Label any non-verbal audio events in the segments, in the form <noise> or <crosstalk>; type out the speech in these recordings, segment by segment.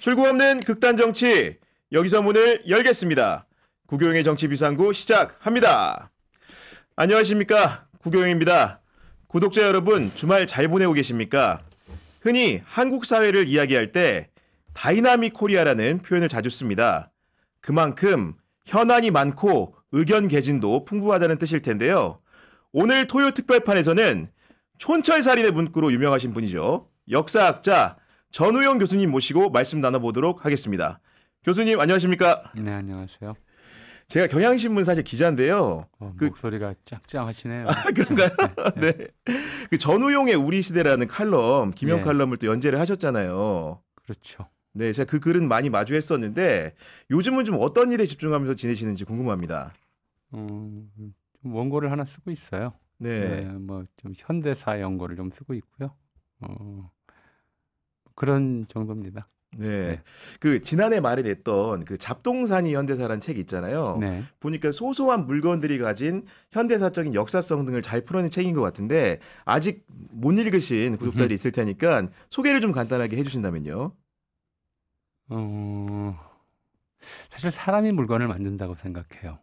출구 없는 극단 정치 여기서 문을 열겠습니다. 구경의 정치 비상구 시작합니다. 안녕하십니까 구경입니다 구독자 여러분 주말 잘 보내고 계십니까? 흔히 한국 사회를 이야기할 때 다이나믹 코리아라는 표현을 자주 씁니다. 그만큼 현안이 많고 의견 개진도 풍부하다는 뜻일 텐데요. 오늘 토요 특별판에서는 촌철살인의 문구로 유명하신 분이죠. 역사학자 전우영 교수님 모시고 말씀 나눠보도록 하겠습니다. 교수님 안녕하십니까? 네 안녕하세요. 제가 경향신문 사실 기자인데요. 어, 그, 목소리가 짱짱하시네요. 아, 그런가요? 네. <laughs> 네. 그 전우용의 우리 시대라는 칼럼, 김영 네. 칼럼을 또 연재를 하셨잖아요. 그렇죠. 네, 제가 그 글은 많이 마주했었는데 요즘은 좀 어떤 일에 집중하면서 지내시는지 궁금합니다. 음, 원고를 하나 쓰고 있어요. 네. 네 뭐좀 현대사 연고를 좀 쓰고 있고요. 어, 그런 정도입니다. 네. 네. 그 지난해 말에 냈던 그 잡동사니 현대사라는 책 있잖아요. 네. 보니까 소소한 물건들이 가진 현대사적인 역사성 등을 잘 풀어낸 책인 것 같은데 아직 못 읽으신 구독자들이 있을 테니까 소개를 좀 간단하게 해주신다면요. 어, 사실 사람이 물건을 만든다고 생각해요.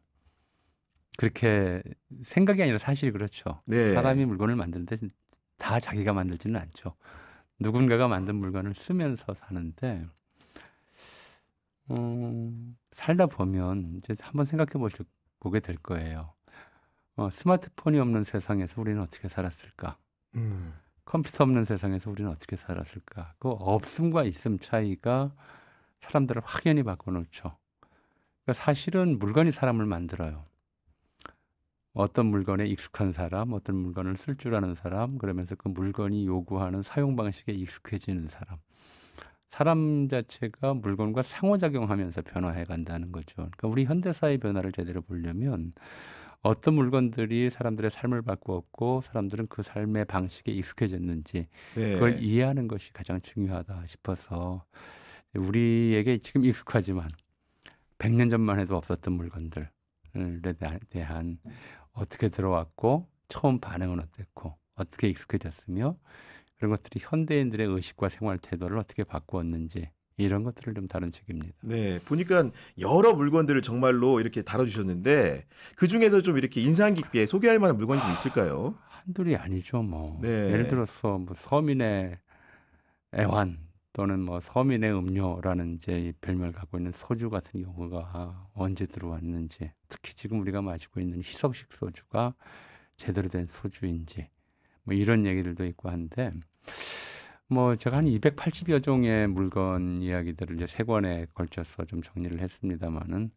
그렇게 생각이 아니라 사실 그렇죠. 네. 사람이 물건을 만드는데 다 자기가 만들지는 않죠. 누군가가 만든 물건을 쓰면서 사는데 음, 살다 보면 이제 한번 생각해 보실 보게 될 거예요. 어, 스마트폰이 없는 세상에서 우리는 어떻게 살았을까? 음. 컴퓨터 없는 세상에서 우리는 어떻게 살았을까? 그 없음과 있음 차이가 사람들을 확연히 바꿔놓죠. 그러니까 사실은 물건이 사람을 만들어요. 어떤 물건에 익숙한 사람, 어떤 물건을 쓸 줄 아는 사람, 그러면서 그 물건이 요구하는 사용 방식에 익숙해지는 사람. 사람 자체가 물건과 상호작용하면서 변화해 간다는 거죠. 그러니까 우리 현대사의 변화를 제대로 보려면 어떤 물건들이 사람들의 삶을 바꾸었고 사람들은 그 삶의 방식에 익숙해졌는지 네. 그걸 이해하는 것이 가장 중요하다 싶어서 우리에게 지금 익숙하지만 100년 전만 해도 없었던 물건들에 대한 어떻게 들어왔고 처음 반응은 어땠고 어떻게 익숙해졌으며 그런 것들이 현대인들의 의식과 생활 태도를 어떻게 바꾸었는지 이런 것들을 좀 다룬 책입니다. 네, 보니까 여러 물건들을 정말로 이렇게 다뤄주셨는데 그 중에서 좀 이렇게 인상 깊게 소개할 만한 물건이 좀 있을까요? 한둘이 아니죠, 뭐. 네. 예를 들어서 뭐 서민의 애환 또는 뭐 서민의 음료라는 이제 별명을 갖고 있는 소주 같은 경우가 언제 들어왔는지 특히 지금 우리가 마시고 있는 희석식 소주가 제대로 된 소주인지 뭐 이런 얘기들도 있고 한데 뭐 제가 한 280여 종의 물건 이야기들을 이제 세 권에 걸쳐서 좀 정리를 했습니다마는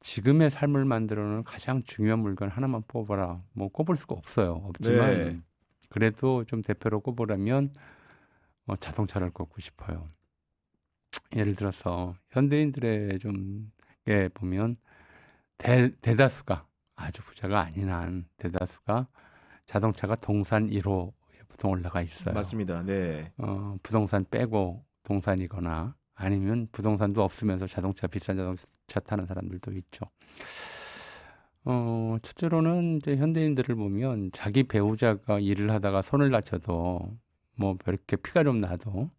지금의 삶을 만들어놓은 가장 중요한 물건 하나만 뽑아라 뭐 꼽을 수가 없어요 없지만 네. 그래도 좀 대표로 꼽으라면 어, 자동차를 걷고 싶어요. 예를 들어서 현대인들의 좀 예 보면 대, 대다수가 아주 부자가 아닌 한 대다수가 자동차가 동산 1호에 보통 올라가 있어요. 맞습니다. 네. 어, 부동산 빼고 동산이거나 아니면 부동산도 없으면서 자동차 비싼 자동차 타는 사람들도 있죠. 어, 첫째로는 이제 현대인들을 보면 자기 배우자가 일을 하다가 손을 다쳐도 뭐 이렇게 피가 좀 나도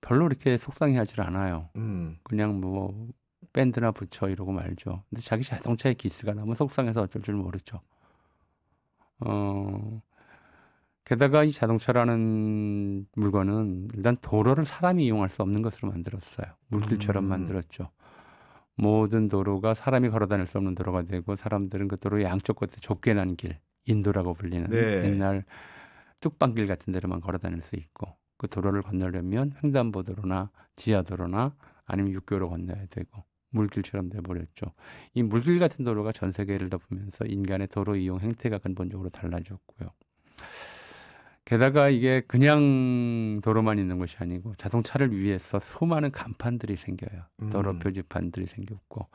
별로 이렇게 속상해하질 않아요. 음. 그냥 뭐 밴드나 붙여 이러고 말죠. 근데 자기 자동차에 기스가 나면 속상해서 어쩔 줄 모르죠. 어 게다가 이 자동차라는 물건은 일단 도로를 사람이 이용할 수 없는 것으로 만들었어요. 물들처럼 음. 만들었죠. 모든 도로가 사람이 걸어 다닐 수 없는 도로가 되고 사람들은 그 도로의 양쪽 끝에 좁게 난 길, 인도라고 불리는 네. 옛날 뚝방길 같은 데로만 걸어 다닐 수 있고 그 도로를 건너려면 횡단보도로나 지하도로나 아니면 육교로 건너야 되고 물길처럼 돼버렸죠. 이 물길 같은 도로가 전 세계를 덮으면서 인간의 도로 이용 행태가 근본적으로 달라졌고요. 게다가 이게 그냥 도로만 있는 것이 아니고 자동차를 위해서 수많은 간판들이 생겨요. 도로 음. 표지판들이 생겼고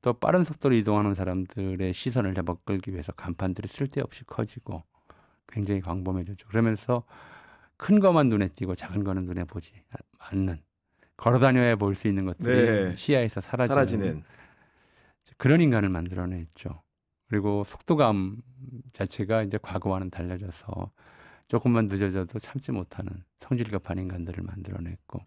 또 빠른 속도로 이동하는 사람들의 시선을 잡아 끌기 위해서 간판들이 쓸데없이 커지고 굉장히 광범해졌죠. 그러면서 큰 거만 눈에 띄고 작은 거는 눈에 보지 않는 걸어 다녀야 볼 수 있는 것들이 네. 시야에서 사라지는, 사라지는, 그런 인간을 만들어냈죠. 그리고 속도감 자체가 이제 과거와는 달라져서 조금만 늦어져도 참지 못하는 성질급한 인간들을 만들어냈고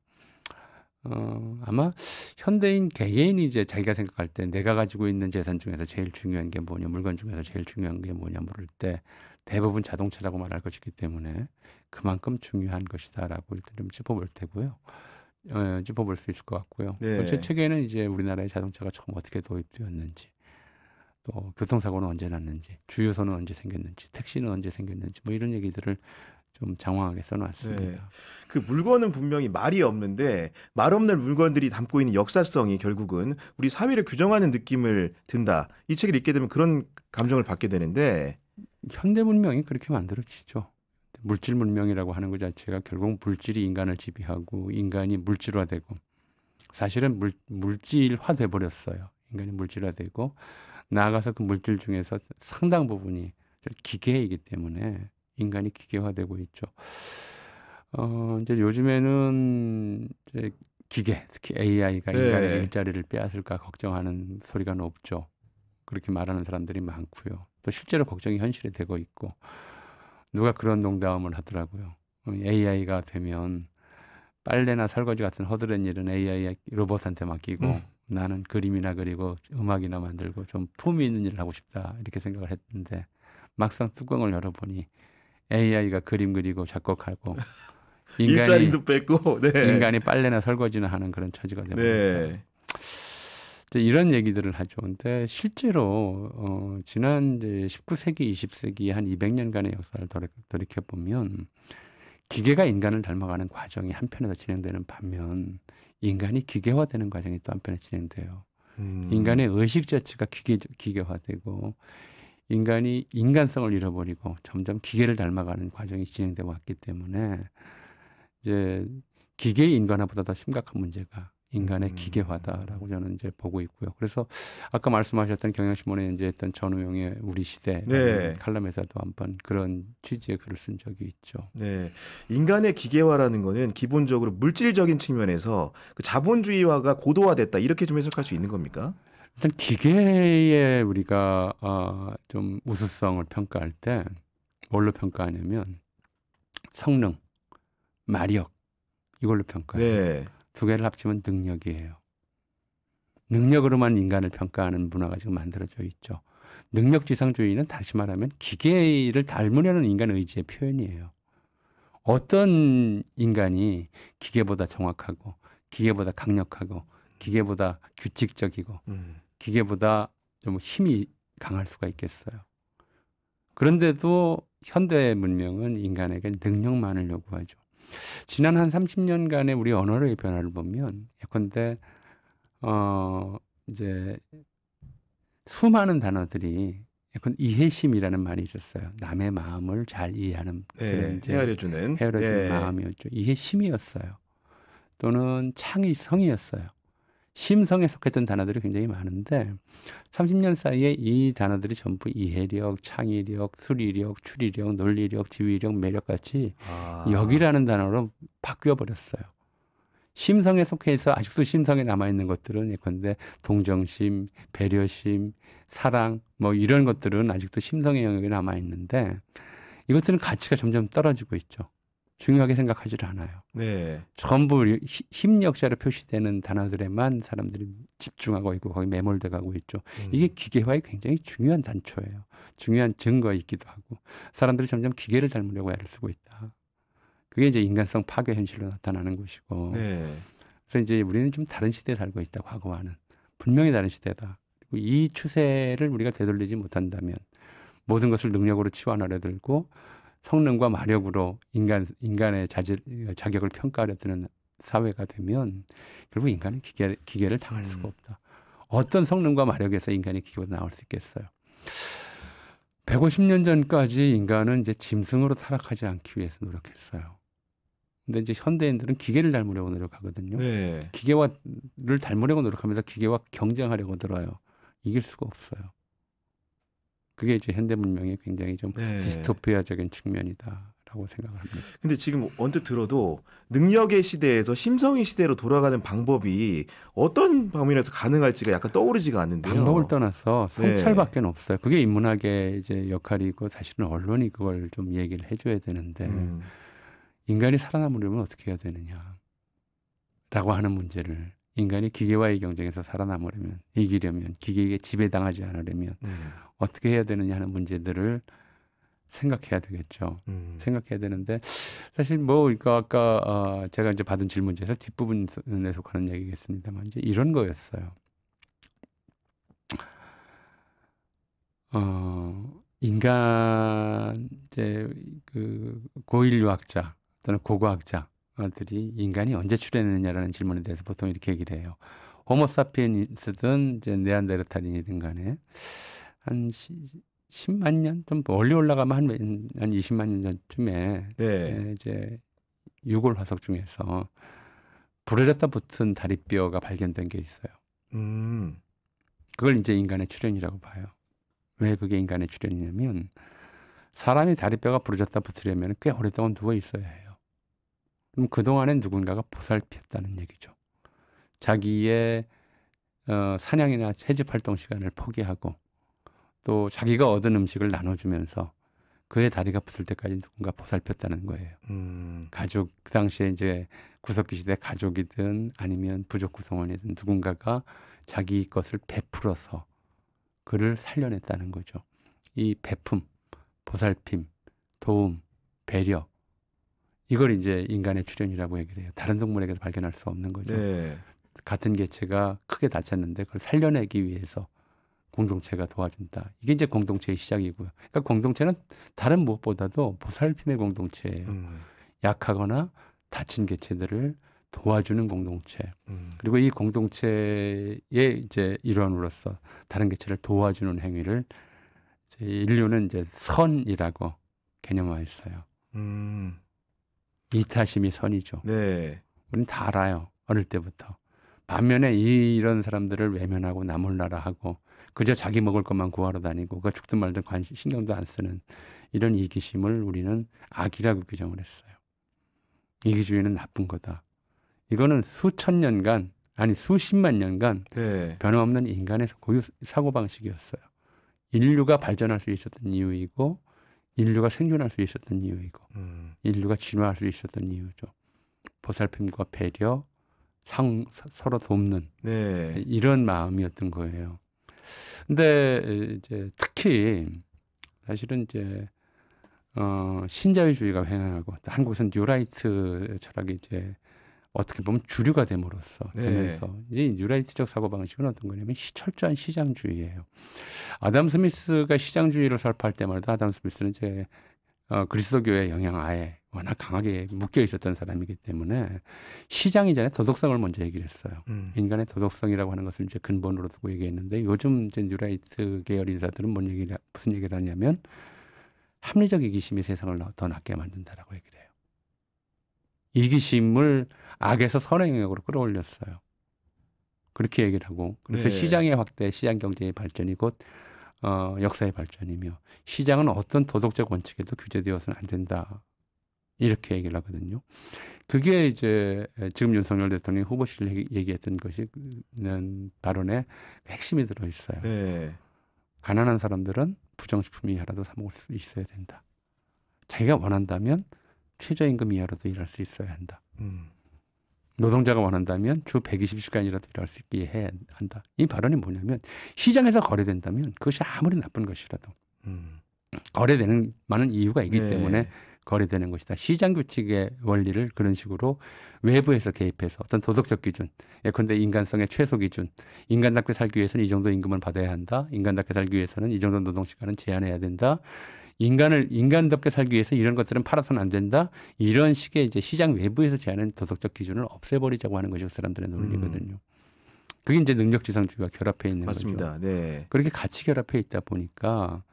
어, 아마 현대인 개개인이 이제 자기가 생각할 때 내가 가지고 있는 재산 중에서 제일 중요한 게 뭐냐 물건 중에서 제일 중요한 게 뭐냐 물을 때 대부분 자동차라고 말할 것이기 때문에 그만큼 중요한 것이다라고 일단 좀 짚어볼 테고요. 어, 짚어볼 수 있을 것 같고요. 네. 제 책에는 이제 우리나라의 자동차가 처음 어떻게 도입되었는지, 또 교통사고는 언제 났는지, 주유소는 언제 생겼는지, 택시는 언제 생겼는지 뭐 이런 얘기들을 좀 장황하게 써놨습니다. 네. 그 물건은 분명히 말이 없는데 말 없는 물건들이 담고 있는 역사성이 결국은 우리 사회를 규정하는 느낌을 든다. 이 책을 읽게 되면 그런 감정을 받게 되는데 현대 문명이 그렇게 만들어지죠. 물질 문명이라고 하는 것 자체가 결국 물질이 인간을 지배하고 인간이 물질화되고 사실은 물, 물질화돼 버렸어요. 인간이 물질화되고 나아가서 그 물질 중에서 상당 부분이 기계이기 때문에 인간이 기계화되고 있죠. 어, 이제 요즘에는 이제 기계, 특히 AI가 네. 인간의 일자리를 빼앗을까 걱정하는 소리가 높죠. 그렇게 말하는 사람들이 많고요. 또 실제로 걱정이 현실이 되고 있고 누가 그런 농담을 하더라고요. 어, AI가 되면 빨래나 설거지 같은 허드렛 일은 AI 로봇한테 맡기고 음. 나는 그림이나 그리고 음악이나 만들고 좀 품위 있는 일을 하고 싶다 이렇게 생각을 했는데 막상 뚜껑을 열어보니 AI가 그림 그리고 작곡하고 <laughs> 인간이, 일자리도 뺏고 네. 인간이 빨래나 설거지나 하는 그런 처지가 되버니다 네. 이제 이런 얘기들을 하죠. 근데 실제로 어, 지난 이제 19세기, 20세기 한 200년간의 역사를 돌이켜 보면 기계가 인간을 닮아가는 과정이 한편에서 진행되는 반면 인간이 기계화되는 과정이 또 한편에 진행돼요. 음. 인간의 의식 자체가 기계, 기계화되고 인간이 인간성을 잃어버리고 점점 기계를 닮아가는 과정이 진행되어 왔기 때문에 이제 기계 인간화보다 더 심각한 문제가 인간의 음. 기계화다라고 저는 이제 보고 있고요. 그래서 아까 말씀하셨던 경향신문에 이제 했던 전우용의 우리 시대 네. 칼럼에서도 한번 그런 취지의 글을 쓴 적이 있죠. 네, 인간의 기계화라는 거는 기본적으로 물질적인 측면에서 그 자본주의화가 고도화됐다 이렇게 좀 해석할 수 있는 겁니까? 일단 기계에 우리가 어, 좀 우수성을 평가할 때 뭘로 평가하냐면 성능, 마력 이걸로 평가해요. 네. 두 개를 합치면 능력이에요. 능력으로만 인간을 평가하는 문화가 지금 만들어져 있죠. 능력지상주의는 다시 말하면 기계를 닮으려는 인간 의지의 표현이에요. 어떤 인간이 기계보다 정확하고 기계보다 강력하고 기계보다 규칙적이고 음. 기계보다 좀 힘이 강할 수가 있겠어요. 그런데도 현대 문명은 인간에게 능력만을 요구하죠. 지난 한 30년간의 우리 언어의 변화를 보면 예컨대 어 이제 수많은 단어들이 예컨 이해심이라는 말이 있었어요. 남의 마음을 잘 이해하는 네, 헤아려주는 헤아려주는 네. 예. 마음이었죠. 이해심이었어요. 또는 창의성이었어요. 심성에속했던 단어들이 굉장히 많은데 30년 사이에 이 단어들이 전부 이해력, 창의력, 수리력, 추리력, 논리력, 지휘력, 매력같이 아. 여기라는 단어로 바뀌어 버렸어요. 심성에 속해 서 아직도 심성에 남아 있는 것들은 예컨대 동정심, 배려심, 사랑 뭐 이런 것들은 아직도 심성의 영역에 남아 있는데 이것들은 가치가 점점 떨어지고 있죠. 중요하게 생각하지 않아요. 네. 전부 힘력자로 표시되는 단어들에만 사람들이 집중하고 있고 거기 매몰돼 가고 있죠. 음. 이게 기계화의 굉장히 중요한 단초예요. 중요한 증거이기도 하고 사람들이 점점 기계를 닮으려고 애를 쓰고 있다. 그게 이제 인간성 파괴 현실로 나타나는 것이고. 네. 그래서 이제 우리는 좀 다른 시대에 살고 있다. 과거와는 분명히 다른 시대다. 그리고 이 추세를 우리가 되돌리지 못한다면 모든 것을 능력으로 치환하려 들고 성능과 마력으로 인간 인간의 자질, 자격을 평가하려드는 사회가 되면 결국 인간은 기계 기계를 당할 수가 음. 없다. 어떤 성능과 마력에서 인간이 기계로 나올 수 있겠어요? 150년 전까지 인간은 이제 짐승으로 타락하지 않기 위해서 노력했어요. 근데 이제 현대인들은 기계를 닮으려고 노력하거든요. 네. 기계와를 닮으려고 노력하면서 기계와 경쟁하려고 들어요. 이길 수가 없어요. 그게 이제 현대 문명의 굉장히 좀 네. 디스토피아적인 측면이다. 라고 생각을 합니다. 근데 지금 언뜻 들어도 능력의 시대에서 심성의 시대로 돌아가는 방법이 어떤 방면에서 가능할지가 약간 떠오르지가 않는데요. 방법을 떠나서 성찰밖에 네. 없어요. 그게 인문학의 이제 역할이고 사실은 언론이 그걸 좀 얘기를 해줘야 되는데 음. 인간이 살아남으려면 어떻게 해야 되느냐 라고 하는 문제를 인간이 기계와의 경쟁에서 살아남으려면 이기려면 기계에게 지배당하지 않으려면 음. 어떻게 해야 되느냐 하는 문제들을 생각해야 되겠죠. 음. 생각해야 되는데 사실 뭐 그러니까 아까 어, 제가 이제 받은 질문 중에서 뒷부분에 속하는 얘기겠습니다만 이제 이런 거였어요. 어, 인간 이제 그 고인류학자 또는 고고학자 들이 인간이 언제 출현했느냐라는 질문에 대해서 보통 이렇게 얘기를 해요. 호모사피엔스든 이제 네안데르탈인이든 간에 한 시, 10만 년좀 멀리 올라가면 한, 한 20만 년 전쯤에 네. 이제 유골 화석 중에서 부에 갖다 붙은 다리뼈가 발견된 게 있어요. 음. 그걸 이제 인간의 출현이라고 봐요. 왜 그게 인간의 출현이냐면 사람이 다리뼈가 부러졌다 붙으려면 꽤 오랫동안 누워 있어야 해요. 그럼 그동안엔 누군가가 보살폈다는 얘기죠. 자기의 어, 사냥이나 채집 활동 시간을 포기하고 또 자기가 얻은 음식을 나눠주면서 그의 다리가 부술 때까지 누군가 보살폈다는 거예요. 음. 가족 그 당시에 이제 구석기 시대 가족이든 아니면 부족 구성원이든 누군가가 자기 것을 베풀어서 그를 살려냈다는 거죠. 이 베품, 보살핌, 도움, 배려 이걸 이제 인간의 출현이라고 얘기를 해요. 다른 동물에게도 발견할 수 없는 거죠. 네. 같은 개체가 크게 다쳤는데 그걸 살려내기 위해서 공동체가 도와준다. 이게 이제 공동체의 시작이고요. 그러니까 공동체는 다른 무엇보다도 보살핌의 공동체예요. 음. 약하거나 다친 개체들을 도와주는 공동체. 음. 그리고 이 공동체의 이제 일원으로서 다른 개체를 도와주는 행위를 이제 인류는 이제 선이라고 개념화했어요. 음. 이타심이 선이죠. 네. 우는다 알아요. 어릴 때부터. 반면에 이런 사람들을 외면하고 나몰라라 하고 그저 자기 먹을 것만 구하러 다니고 그가 죽든 말든 관심 신경도 안 쓰는 이런 이기심을 우리는 악이라고 규정을 했어요. 이기주의는 나쁜 거다. 이거는 수천 년간 아니 수십만 년간 네. 변함없는 인간의 고유 사고 방식이었어요. 인류가 발전할 수 있었던 이유이고 인류가 생존할 수 있었던 이유이고 음. 인류가 진화할 수 있었던 이유죠. 보살핌과 배려, 상, 서로 돕는 네. 이런 마음이었던 거예요. 근데 이제 특히 사실은 이제 어, 신자유주의가 횡행하고 한국에서는 뉴라이트 철학이 이제 어떻게 보면 주류가 됨으로써 네. 되면서 네. 이제 뉴라이트적 사고 방식은 어떤 거냐면 철저한 시장주의예요. 아담 스미스가 시장주의를 설파할 때마다 아담 스미스는 이제 어, 그리스도교의 영향 아예 워낙 강하게 묶여 있었던 사람이기 때문에 시장이 전에 도덕성을 먼저 얘기를 했어요. 음. 인간의 도덕성이라고 하는 것을 이제 근본으로 두고 얘기했는데 요즘 이제 뉴라이트 계열 인사들은 뭔 얘기를 무슨 얘기를 하냐면 합리적 이기심이 세상을 더 낫게 만든다라고 얘기를 해요. 이기심을 악에서 선의 영으로 끌어올렸어요. 그렇게 얘기를 하고 그래서 네. 시장의 확대, 시장 경제의 발전이 곧 어, 역사의 발전이며 시장은 어떤 도덕적 원칙에도 규제되어서는 안 된다. 이렇게 얘기를 하거든요. 그게 이제 지금 윤석열 대통령 이 후보실 얘기했던 것이는 발언에 핵심이 들어 있어요. 네. 가난한 사람들은 부정식품 이하라도 사 먹을 수 있어야 된다. 자기가 원한다면 최저임금 이하로도 일할 수 있어야 한다. 음. 노동자가 원한다면 주 120시간이라도 일할 수 있게 해야 한다. 이 발언이 뭐냐면 시장에서 거래된다면 그것이 아무리 나쁜 것이라도 음. 거래되는 많은 이유가 있기 네. 때문에 거래되는 것이다. 시장 규칙의 원리를 그런 식으로 외부에서 개입해서 어떤 도덕적 기준, 예컨대 인간성의 최소 기준, 인간답게 살기 위해서는 이 정도 임금을 받아야 한다. 인간답게 살기 위해서는 이 정도 노동 시간은 제한해야 된다. 인간을 인간답게 살기 위해서 이런 것들은 팔아서는 안 된다. 이런 식의 이제 시장 외부에서 제하는 도덕적 기준을 없애버리자고 하는 것이 사람들의 논리거든요. 음. 그게 이제 능력지상주의와 결합해 있는 맞습니다. 거죠. 네. 그렇게 같이 결합해 있다 보니까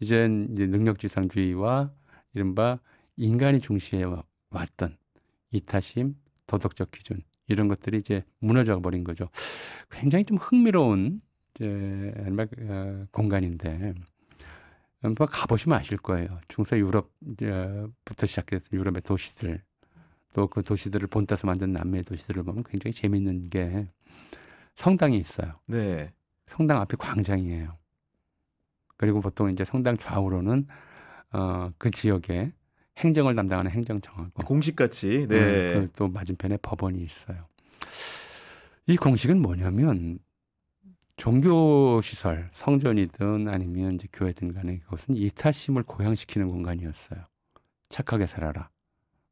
이젠 이제 능력지상주의와 이른바 인간이 중시해 왔던 이타심, 도덕적 기준 이런 것들이 이제 무너져 버린 거죠. 굉장히 좀 흥미로운 이제 어, 공간인데 한번 가보시면 아실 거예요. 중세 유럽부터 시작해서 유럽의 도시들 또 그 도시들을 본따서 만든 남미의 도시들을 보면 굉장히 재밌는 게 성당이 있어요. 네. 성당 앞에 광장이에요. 그리고 보통 이제 성당 좌우로는 어, 그 지역에 행정을 담당하는 행정청하고 공식같이 네. 음, 그 또 맞은편에 법원이 있어요. 이 공식은 뭐냐면 종교 시설, 성전이든 아니면 이제 교회든 간에 그것은 이타심을 고양시키는 공간이었어요. 착하게 살아라.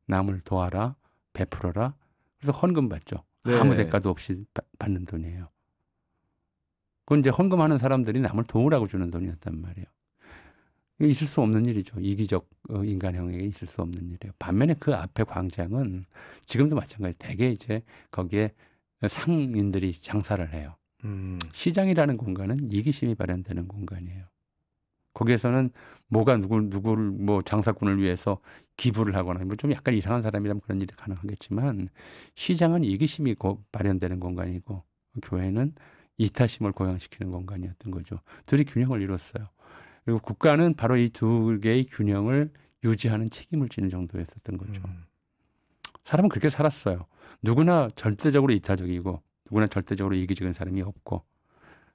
남을 도와라. 베풀어라. 그래서 헌금 받죠. 네. 아무 대가도 없이 받는 돈이에요. 그건 이제 헌금하는 사람들이 남을 도우라고 주는 돈이었단 말이에요. 있을 수 없는 일이죠. 이기적 어, 인간형에게 있을 수 없는 일이에요. 반면에 그 앞에 광장은 지금도 마찬가지. 대개 이제 거기에 상인들이 장사를 해요. 음. 시장이라는 공간은 이기심이 발현되는 공간이에요. 거기에서는 뭐가 누굴 누구를 뭐 장사꾼을 위해서 기부를 하거나 뭐 좀 약간 이상한 사람이라면 그런 일이 가능하겠지만 시장은 이기심이 발현되는 공간이고 교회는 이타심을 고양시키는 공간이었던 거죠. 둘이 균형을 이뤘어요. 그리고 국가는 바로 이 두 개의 균형을 유지하는 책임을 지는 정도였었던 거죠. 음. 사람은 그렇게 살았어요. 누구나 절대적으로 이타적이고 누구나 절대적으로 이기적인 사람이 없고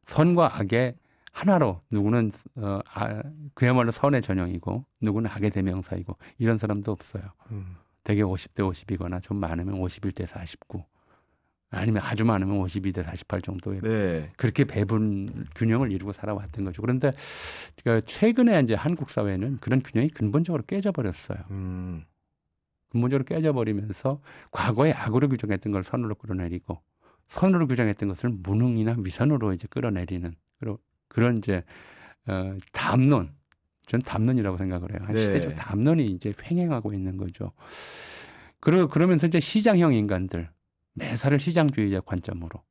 선과 악의 하나로 누구는 어, 아, 그야말로 선의 전형이고 누구는 악의 대명사이고 이런 사람도 없어요. 음. 대개 50대 50이거나 좀 많으면 51대 49 아니면 아주 많으면 52대 48 정도의 네. 그렇게 배분 균형을 이루고 살아왔던 거죠. 그런데 그 최근에 이제 한국 사회는 그런 균형이 근본적으로 깨져버렸어요. 음. 근본적으로 깨져버리면서 과거에 악으로 규정했던 걸 선으로 끌어내리고 선으로 규정했던 것을 무능이나 미선으로 이제 끌어내리는 그런 그런 이제 어, 담론 전 담론이라고 생각을 해요. 한 네. 시대적 담론이 이제 횡행하고 있는 거죠. 그러 그러면서 이제 시장형 인간들 매사를 시장주의적 관점으로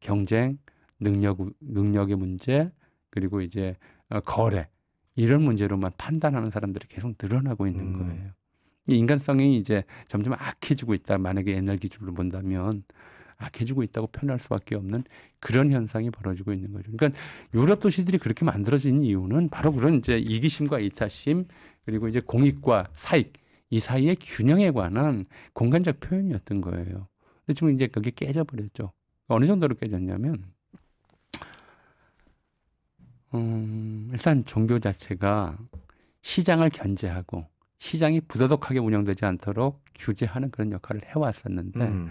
경쟁, 능력 능력의 문제 그리고 이제 어, 거래 이런 문제로만 판단하는 사람들이 계속 늘어나고 있는 음. 거예요. 음. 인간성이 이제 점점 악해지고 있다. 만약에 옛날 기준으로 본다면 악해지고 있다고 표현할 수밖에 없는 그런 현상이 벌어지고 있는 거죠. 그러니까 유럽 도시들이 그렇게 만들어진 이유는 바로 그런 이제 이기심과 이타심 그리고 이제 공익과 사익 이 사이의 균형에 관한 공간적 표현이었던 거예요. 근데 지금 이제 그게 깨져버렸죠. 어느 정도로 깨졌냐면 음, 일단 종교 자체가 시장을 견제하고 시장이 부도덕하게 운영되지 않도록 규제하는 그런 역할을 해왔었는데 음.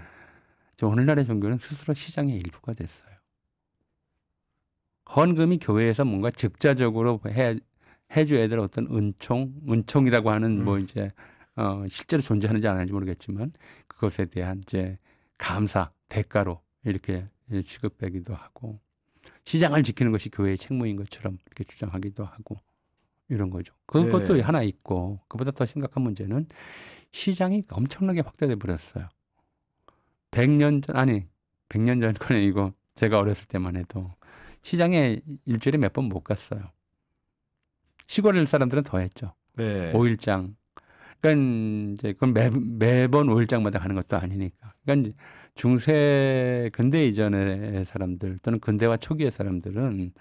오늘날의 종교는 스스로 시장의 일부가 됐어요. 헌금이 교회에서 뭔가 즉자적으로 해, 해줘야 될 어떤 은총, 은총이라고 하는 뭐 음. 뭐 이제 어, 실제로 존재하는지 안 하는지 모르겠지만 그것에 대한 이제 감사, 대가로 이렇게 취급되기도 하고 시장을 지키는 것이 교회의 책무인 것처럼 이렇게 주장하기도 하고 이런 거죠. 그것도 네. 하나 있고 그보다 더 심각한 문제는 시장이 엄청나게 확대돼 버렸어요. 100년 전 아니 100년 전건 아니고 제가 어렸을 때만 해도 시장에 일주일에 몇 번 못 갔어요. 시골 사람들은 더 했죠. 네. 5일장. 그러니까 이제 그건 매, 매번 5일장마다 가는 것도 아니니까. 그러니까 중세 근대 이전의 사람들 또는 근대화 초기의 사람들은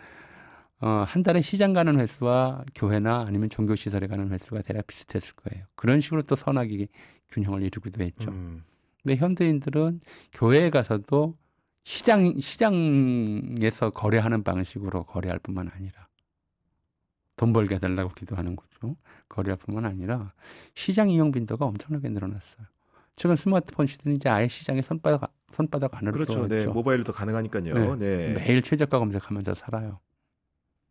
어, 한 달에 시장 가는 횟수와 교회나 아니면 종교시설에 가는 횟수가 대략 비슷했을 거예요. 그런 식으로 또 선악이 균형을 이루기도 했죠. 음. 근데 현대인들은 교회에 가서도 시장, 시장에서 거래하는 방식으로 거래할 뿐만 아니라 돈 벌게 해달라고 기도하는 거죠. 거래할 뿐만 아니라 시장 이용 빈도가 엄청나게 늘어났어요. 최근 스마트폰 시대는 이제 아예 시장에 손바닥 손바닥 안으로 그렇죠. 네, 모바일도 가능하니까요. 네. 네. 매일 최저가 검색하면서 살아요.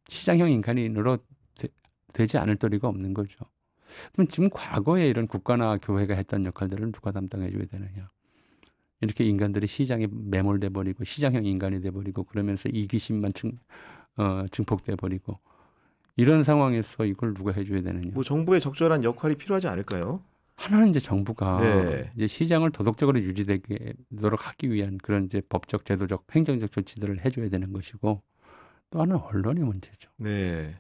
시장형 인간으로 인 되, 되지 않을 도리가 없는 거죠. 그럼 지금 과거에 이런 국가나 교회가 했던 역할들을 누가 담당해 줘야 되느냐? 이렇게 인간들이 시장에 매몰돼 버리고 시장형 인간이 돼 버리고 그러면서 이기심만 증 어, 증폭돼 버리고 이런 상황에서 이걸 누가 해줘야 되느냐? 뭐 정부의 적절한 역할이 필요하지 않을까요? 하나는 이제 정부가 네. 이제 시장을 도덕적으로 유지되도록 하기 위한 그런 이제 법적, 제도적, 행정적 조치들을 해줘야 되는 것이고 또 하나는 언론의 문제죠. 네.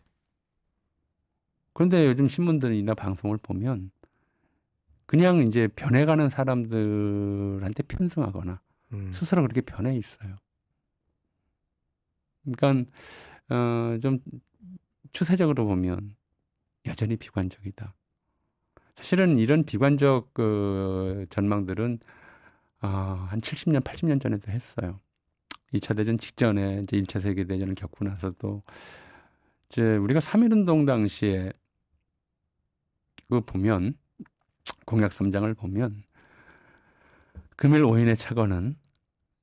그런데 요즘 신문들이나 방송을 보면 그냥 이제 변해가는 사람들한테 편승하거나 음. 스스로 그렇게 변해 있어요. 그러니까 어, 좀 추세적으로 보면 여전히 비관적이다. 사실은 이런 비관적 그 전망들은 어, 한 70년, 80년 전에도 했어요. 2차 대전 직전에 이제 1차 세계 대전을 겪고 나서도 이제 우리가 3.1운동 당시에 그 보면 공약 3장을 보면 금일 오인의 착언은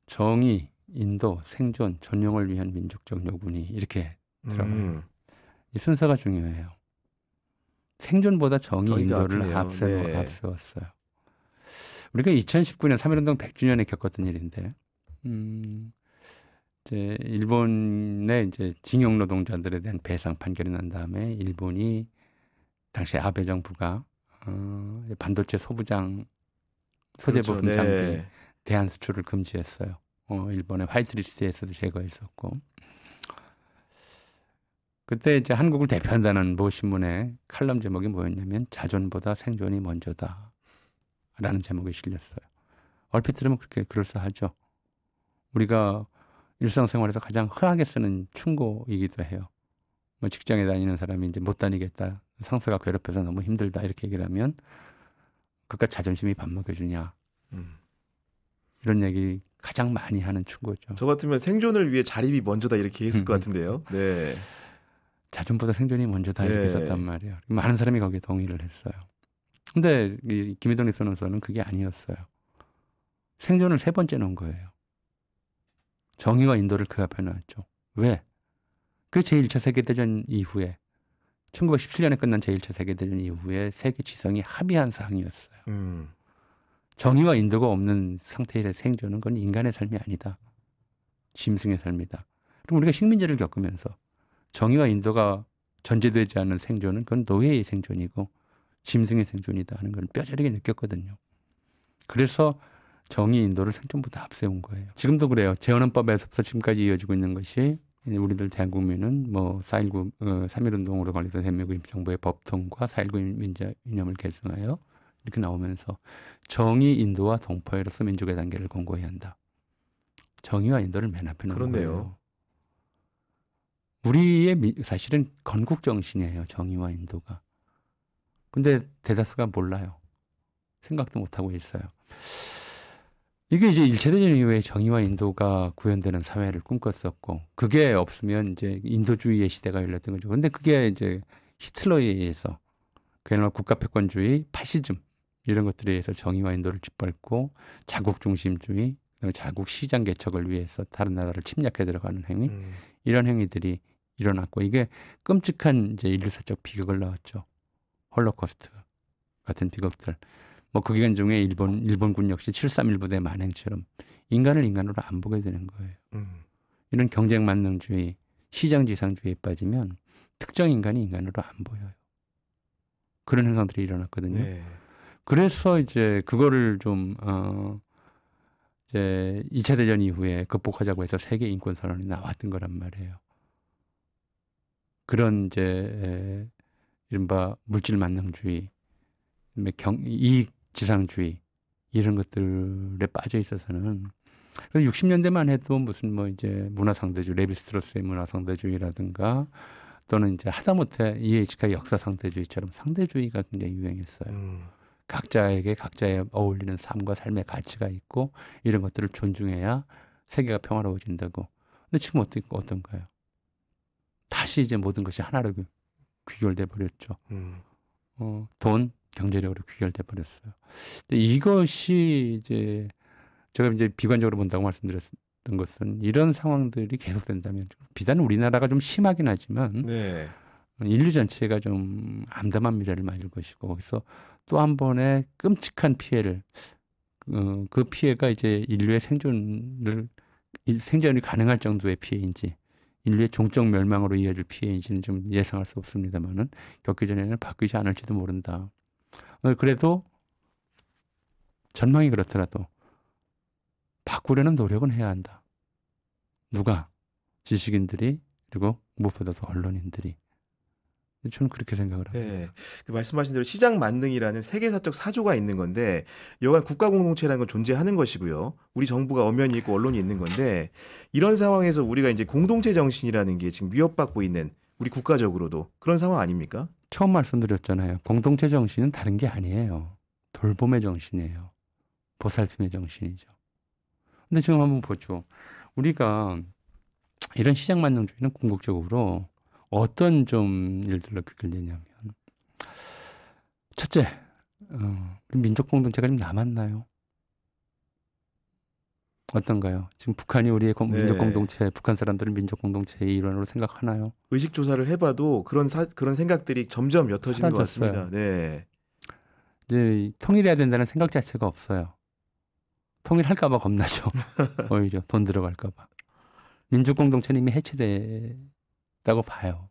정의, 인도, 생존, 전용을 위한 민족적 요구니 이렇게 들어가요. 음. 이 순서가 중요해요. 생존보다 정의, 인도를 앞서, 네. 앞세웠어요 우리가 2019년 3.1운동 100주년에 겪었던 일인데, 음, 이제 일본의 이제 징용 노동자들에 대한 배상 판결이 난 다음에 일본이 당시 아베 정부가 어, 반도체 소부장 소재 그렇죠. 장비 네. 대한 수출을 금지했어요. 어, 일본의 화이트리스트에서도 제거했었고 그때 이제 한국을 대표한다는 모 신문의 칼럼 제목이 뭐였냐면 자존보다 생존이 먼저다라는 제목이 실렸어요. 얼핏 들으면 그렇게 그럴싸하죠. 우리가 일상생활에서 가장 흔하게 쓰는 충고이기도 해요. 뭐 직장에 다니는 사람이 이제 못 다니겠다 상사가 괴롭혀서 너무 힘들다 이렇게 얘기를 하면 그깟 자존심이 밥 먹여주냐 음. 이런 얘기 가장 많이 하는 충고죠. 저 같으면 생존을 위해 자립이 먼저다 이렇게 했을 것 음. 같은데요. 네. 자존보다 생존이 먼저다 이렇게 네. 했었단 말이에요. 많은 사람이 거기에 동의를 했어요. 근데 김희동 입선원서는 그게 아니었어요. 생존을 세 번째 놓은 거예요. 정의와 인도를 그 앞에 놨죠. 왜? 그 제1차 세계대전 이후에 1917년에 끝난 제1차 세계대전 이후에 세계 지성이 합의한 사항이었어요. 음. 정의와 인도가 없는 상태에서 생존은 건 인간의 삶이 아니다. 짐승의 삶이다. 그럼 우리가 식민지를 겪으면서 정의와 인도가 전제되지 않은 생존은 그건 노예의 생존이고 짐승의 생존이다 하는 걸 뼈저리게 느꼈거든요. 그래서 정의 인도를 생존보다 앞세운 거예요. 지금도 그래요. 재헌헌법에서부터 지금까지 이어지고 있는 것이 예, 우리들 대국민은 한뭐 4.19, 어, 3.1운동으로 관리된 대한민국 정부의 법통과 4.19 민자 이념을 계승하여 이렇게 나오면서 정의 인도와 동포회로서 민족의 단계를 공고히 한다. 정의와 인도를 맨 앞에 놓는 거예요. 우리의 미, 사실은 건국 정신이에요. 정의와 인도가. 근데 대다수가 몰라요. 생각도 못 하고 있어요. 이게 이제 1차 대전 이후에 정의와 인도가 구현되는 사회를 꿈꿨었고 그게 없으면 이제 인도주의의 시대가 열렸던 거죠. 근데 그게 이제 히틀러에 의해서 그야말로 국가 패권주의, 파시즘 이런 것들에 의해서 정의와 인도를 짓밟고 자국 중심주의, 자국 시장 개척을 위해서 다른 나라를 침략해 들어가는 행위 음. 이런 행위들이 일어났고 이게 끔찍한 이제 인류사적 비극을 낳았죠. 홀로코스트 같은 비극들. 뭐그 기간 중에 일본 일본군 역시 731 부대 만행처럼 인간을 인간으로 안 보게 되는 거예요. 음. 이런 경쟁 만능주의, 시장 지상주의에 빠지면 특정 인간이 인간으로 안 보여요. 그런 현상들이 일어났거든요. 네. 그래서 이제 그거를 좀 어, 이제 2차 대전 이후에 극복하자고 해서 세계 인권 선언이 나왔던 거란 말이에요. 그런 이제 이른바 물질 만능주의, 경, 이익 지상주의 이런 것들에 빠져 있어서는 60년대만 해도 무슨 뭐 이제 문화상대주의, 레비스트로스의 문화상대주의라든가 또는 이제 하다못해 이에 EHK 역사상대주의처럼 상대주의가 굉장히 유행했어요. 음. 각자에게 각자에 어울리는 삶과 삶의 가치가 있고 이런 것들을 존중해야 세계가 평화로워진다고. 근데 지금 어떻게 어떤가요? 다시 이제 모든 것이 하나로 귀결돼 버렸죠. 음. 어, 돈, 경제력으로 귀결돼 버렸어요. 이것이 이제 제가 이제 비관적으로 본다고 말씀드렸던 것은 이런 상황들이 계속된다면 비단 우리나라가 좀 심하긴 하지만 네. 인류 전체가 좀 암담한 미래를 맞을 것이고 거기서 또 한 번의 끔찍한 피해를 어, 그 피해가 이제 인류의 생존을 생존이 가능할 정도의 피해인지 인류의 종적 멸망으로 이어질 피해인지는 좀 예상할 수 없습니다만은 겪기 전에는 바뀌지 않을지도 모른다. 어, 그래도 전망이 그렇더라도 바꾸려는 노력은 해야 한다. 누가? 지식인들이 그리고 무엇보다도 언론인들이 저는 그렇게 생각을 합니다. 네. 그 말씀하신 대로 시장 만능이라는 세계사적 사조가 있는 건데 여간 국가 공동체라는 건 존재하는 것이고요. 우리 정부가 엄연히 있고 언론이 있는 건데 이런 상황에서 우리가 이제 공동체 정신이라는 게 지금 위협받고 있는 우리 국가적으로도 그런 상황 아닙니까? 처음 말씀드렸잖아요. 공동체 정신은 다른 게 아니에요. 돌봄의 정신이에요. 보살핌의 정신이죠. 근데 지금 한번 보죠. 우리가 이런 시장 만능주의는 궁극적으로 어떤 좀 일들로 귀결되냐면 첫째, 어, 민족 공동체가 좀 남았나요? 어떤가요? 지금 북한이 우리의 네. 민족 공동체, 북한 사람들을 민족 공동체의 일환으로 생각하나요? 의식 조사를 해봐도 그런 사, 그런 생각들이 점점 옅어지는 것 같습니다. 네. 이제 통일해야 된다는 생각 자체가 없어요. 통일할까봐 겁나죠. <laughs> 오히려 돈 들어갈까봐. 민족 공동체는 이미 해체됐다고 봐요.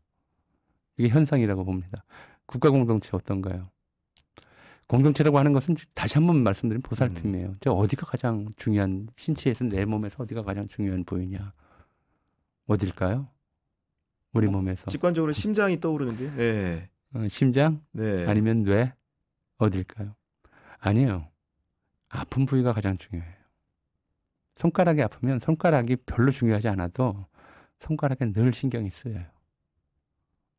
이게 현상이라고 봅니다. 국가 공동체 어떤가요? 공동체라고 하는 것은 다시 한 번 말씀드린 보살핌이에요. 음. 어디가 가장 중요한 신체에서 내 몸에서 어디가 가장 중요한 부위냐? 어딜까요? 우리 어, 몸에서 직관적으로 심장이 떠오르는데. 네. 어, 심장? 네. 아니면 뇌? 어딜까요? 아니에요. 아픈 부위가 가장 중요해요. 손가락이 아프면 손가락이 별로 중요하지 않아도 손가락에 늘 신경이 쓰여요.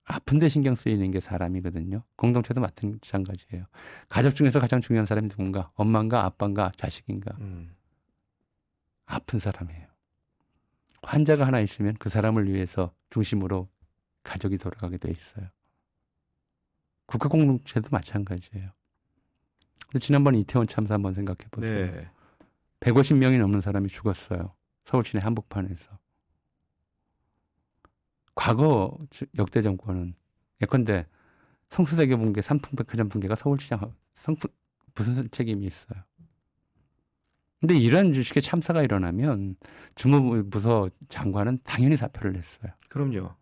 아픈데 신경 쓰이는 게 사람이거든요. 공동체도 마찬가지예요. 가족 중에서 가장 중요한 사람이 누군가? 엄마인가, 아빠인가, 자식인가? 음. 아픈 사람이에요. 환자가 하나 있으면 그 사람을 위해서 중심으로 가족이 돌아가게 돼 있어요. 국가 공동체도 마찬가지예요. 근데 지난번 이태원 참사 한번 생각해 보세요. 네. 150명이 넘는 사람이 죽었어요. 서울 시내 한복판에서. 과거 역대 정권은 예컨대 성수대교 붕괴, 삼풍백화점 붕괴가 서울시장 성품 무슨 책임이 있어요? 근데 이런 주식의 참사가 일어나면 주무부서 장관은 당연히 사표를 냈어요. 그럼요.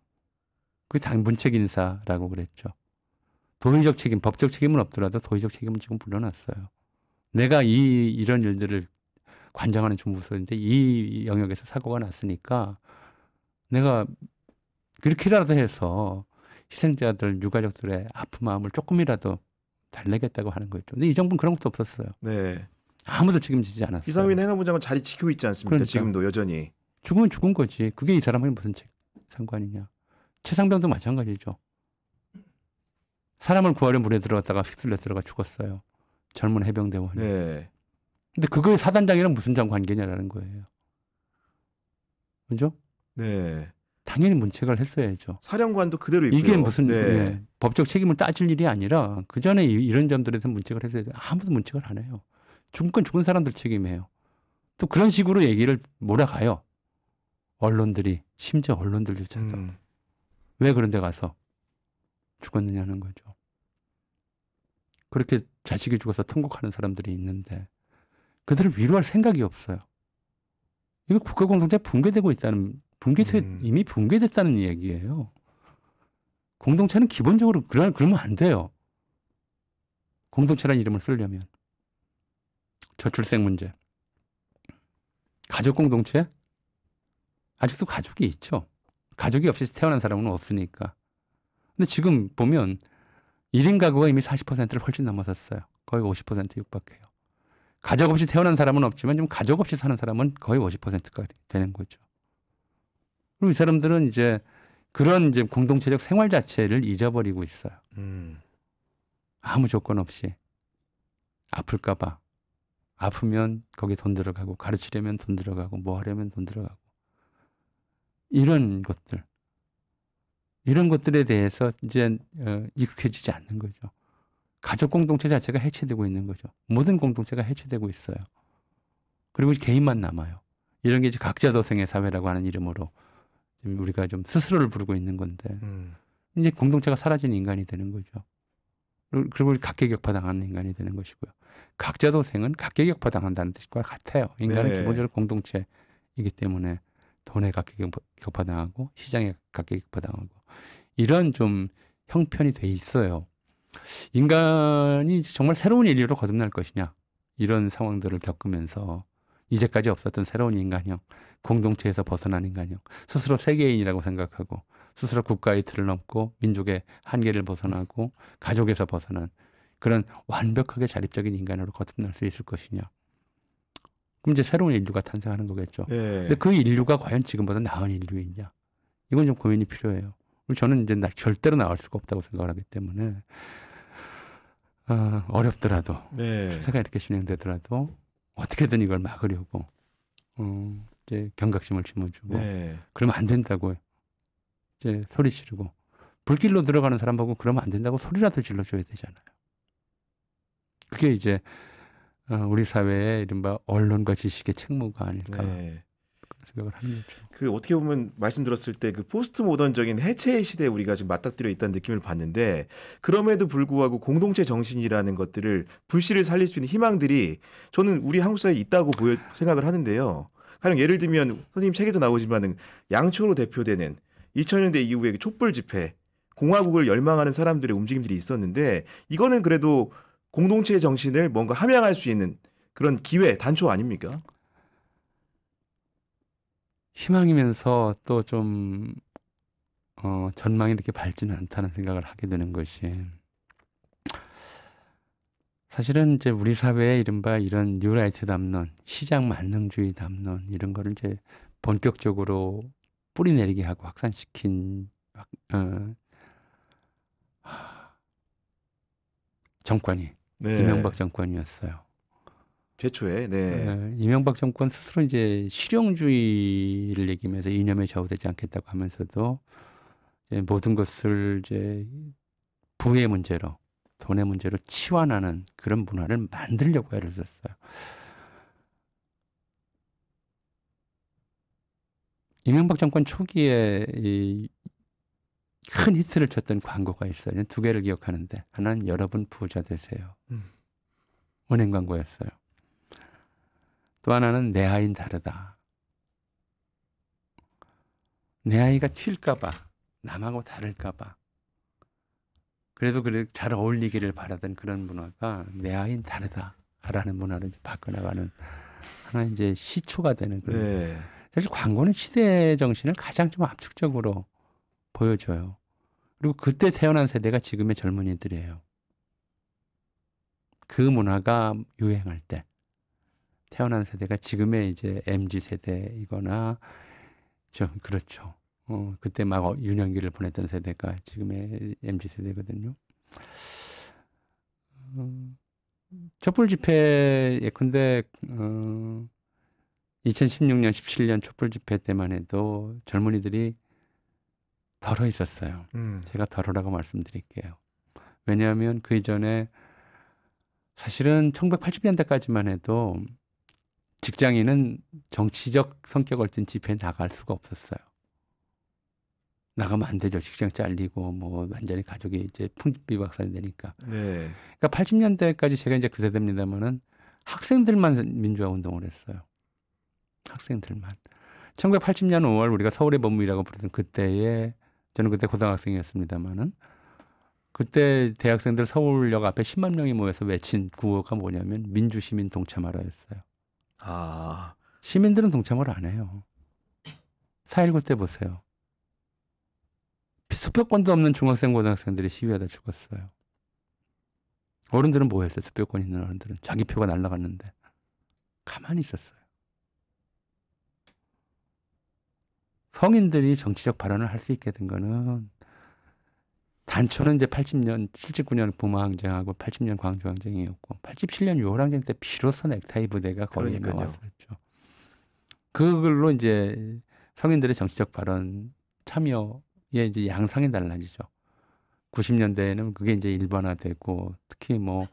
그당 게연 문책 인사라고 그랬죠. 도의적 책임, 법적 책임은 없더라도 도의적 책임은 지금 불러놨어요 내가 이 이런 일들을 관장하는 주무부서인데 이 영역에서 사고가 났으니까 내가 그렇게라도 해서 희생자들 유가족들의 아픈 마음을 조금이라도 달래겠다고 하는 거죠 근데 이 정부는 그런 것도 없었어요. 네. 아무도 책임지지 않았어요. 이상민 행안부장은 자리 지키고 있지 않습니까? 그러니까. 지금도 여전히. 죽으면 죽은 거지. 그게 이 사람에게 무슨 상관이냐. 최상병도 마찬가지죠. 사람을 구하려 물에 들어갔다가 휩쓸려 들어가 죽었어요. 젊은 해병대원이. 네. 근데 그걸 사단장이랑 무슨 장 관계냐라는 거예요. 그죠? 네. 당연히 문책을 했어야죠. 사령관도 그대로 있고요. 이게 무슨 네. 네. 법적 책임을 따질 일이 아니라 그 전에 이런 점들에 대해서 문책을 했어야 돼. 아무도 문책을 안 해요. 죽은 죽은 사람들 책임이에요또 그런 식으로 얘기를 몰아가요. 언론들이 심지어 언론들조차도 음. 왜 그런 데 가서 죽었느냐는 거죠. 그렇게 자식이 죽어서 통곡하는 사람들이 있는데 그들을 위로할 생각이 없어요. 이거 국가공동체 가 붕괴되고 있다는 붕괴돼 음. 이미 붕괴됐다는 이야기예요. 공동체는 기본적으로 그러, 그러면 안 돼요. 공동체란 이름을 쓰려면 저출생 문제, 가족 공동체 아직도 가족이 있죠. 가족이 없이 태어난 사람은 없으니까. 근데 지금 보면 1인 가구가 이미 40%를 훨씬 넘어섰어요. 거의 50% 육박해요. 가족 없이 태어난 사람은 없지만 좀 가족 없이 사는 사람은 거의 50%가 되는 거죠. 그리고 이 사람들은 이제 그런 이제 공동체적 생활 자체를 잊어버리고 있어요. 음. 아무 조건 없이 아플까봐 아프면 거기 돈 들어가고 가르치려면 돈 들어가고 뭐 하려면 돈 들어가고 이런 것들 이런 것들에 대해서 이제 어, 익숙해지지 않는 거죠. 가족 공동체 자체가 해체되고 있는 거죠. 모든 공동체가 해체되고 있어요. 그리고 개인만 남아요. 이런 게 이제 각자 도생의 사회라고 하는 이름으로 우리가 좀 스스로를 부르고 있는 건데 음. 이제 공동체가 사라진 인간이 되는 거죠. 그리고 각계격파 당하는 인간이 되는 것이고요. 각자 도생은 각계격파 당한다는 뜻과 같아요. 인간은 네. 기본적으로 공동체이기 때문에 돈에 각계격파 당하고 시장에 각계격파 당하고 이런 좀 형편이 돼 있어요. 인간이 정말 새로운 인류로 거듭날 것이냐 이런 상황들을 겪으면서 이제까지 없었던 새로운 인간형, 공동체에서 벗어난 인간형, 스스로 세계인이라고 생각하고 스스로 국가의 틀을 넘고 민족의 한계를 벗어나고 가족에서 벗어난 그런 완벽하게 자립적인 인간으로 거듭날 수 있을 것이냐. 그럼 이제 새로운 인류가 탄생하는 거겠죠. 네. 근데 그 인류가 과연 지금보다 나은 인류이냐. 이건 좀 고민이 필요해요. 저는 이제 나, 절대로 나올 수가 없다고 생각을 하기 때문에 어, 어렵더라도 네. 수사가 이렇게 진행되더라도 어떻게든 이걸 막으려고 어, 이제 경각심을 심어주고 네. 그러면 안 된다고 이제 소리 지르고 불길로 들어가는 사람하고 그러면 안 된다고 소리라도 질러줘야 되잖아요. 그게 이제 어, 우리 사회의 이른바 언론과 지식의 책무가 아닐까. 네. 생각을 하는 거죠. 그 어떻게 보면 말씀드렸을 때 그 포스트 모던적인 해체의 시대에 우리가 지금 맞닥뜨려 있다는 느낌을 받는데 그럼에도 불구하고 공동체 정신이라는 것들을 불씨를 살릴 수 있는 희망들이 저는 우리 한국 사회에 있다고 보여 생각을 하는데요. 가령 예를 들면 선생님 책에도 나오지만은 양초로 대표되는 2000년대 이후에 그 촛불 집회, 공화국을 열망하는 사람들의 움직임들이 있었는데 이거는 그래도 공동체 정신을 뭔가 함양할 수 있는 그런 기회 단초 아닙니까? 희망이면서 또 좀, 어, 전망이 이렇게 밝지는 않다는 생각을 하게 되는 것이. 사실은 이제 우리 사회에 이른바 이런 뉴라이트 담론, 시장 만능주의 담론, 이런 거를 이제 본격적으로 뿌리 내리게 하고 확산시킨, 어, 정권이, 네. 이명박 정권이었어요. 최초에 네. 네. 이명박 정권 스스로 이제 실용주의를 얘기하면서 이념에 좌우되지 않겠다고 하면서도 모든 것을 이제 부의 문제로 돈의 문제로 치환하는 그런 문화를 만들려고 애를 썼어요. 이명박 정권 초기에 이큰 히트를 쳤던 광고가 있어요. 두 개를 기억하는데 하나는 여러분 부자 되세요. 음. 은행 광고였어요. 또 하나는 내 아이는 다르다. 내 아이가 튈까봐, 남하고 다를까봐. 그래도 그래 잘 어울리기를 바라던 그런 문화가 내 아이는 다르다라는 문화로 이제 바꿔나가는 하나 이제 시초가 되는 그런. 네. 사실 광고는 시대 정신을 가장 좀 압축적으로 보여줘요. 그리고 그때 태어난 세대가 지금의 젊은이들이에요. 그 문화가 유행할 때. 태어난 세대가 지금의 이제 MZ 세대이거나 좀 그렇죠. 어, 그때 막 어, 유년기를 보냈던 세대가 지금의 MZ 세대거든요. 어, 촛불 집회 예컨대 어, 2016년 17년 촛불 집회 때만 해도 젊은이들이 덜어 있었어요. 음. 제가 덜어라고 말씀드릴게요. 왜냐하면 그 이전에 사실은 1980년대까지만 해도 직장인은 정치적 성격을 띤 집회에 나갈 수가 없었어요. 나가면 안 되죠. 직장 잘리고 뭐 완전히 가족이 이제 풍비박산이 되니까. 네. 그러니까 80년대까지 제가 이제 그 세대입니다만은 학생들만 민주화 운동을 했어요. 학생들만. 1980년 5월 우리가 서울의 법무이라고 부르던 그때에 저는 그때 고등학생이었습니다만은 그때 대학생들 서울역 앞에 10만 명이 모여서 외친 구호가 뭐냐면 민주시민 동참하라였어요. 아. 시민들은 동참을 안 해요. 4.19 때 보세요. 투표권도 없는 중학생 고등학생들이 시위하다 죽었어요. 어른들은 뭐 했어요? 투표권 있는 어른들은 자기 표가 날라갔는데 가만히 있었어요. 성인들이 정치적 발언을 할 수 있게 된 거는 단초는 이제 80년, 79년 부마항쟁하고 80년 광주항쟁이었고 87년 6월 항쟁 때 비로소 넥타이 부대가 거기에 나왔었죠. 그걸로 이제 성인들의 정치적 발언 참여의 이제 양상이 달라지죠. 90년대에는 그게 이제 일반화되고 특히 뭐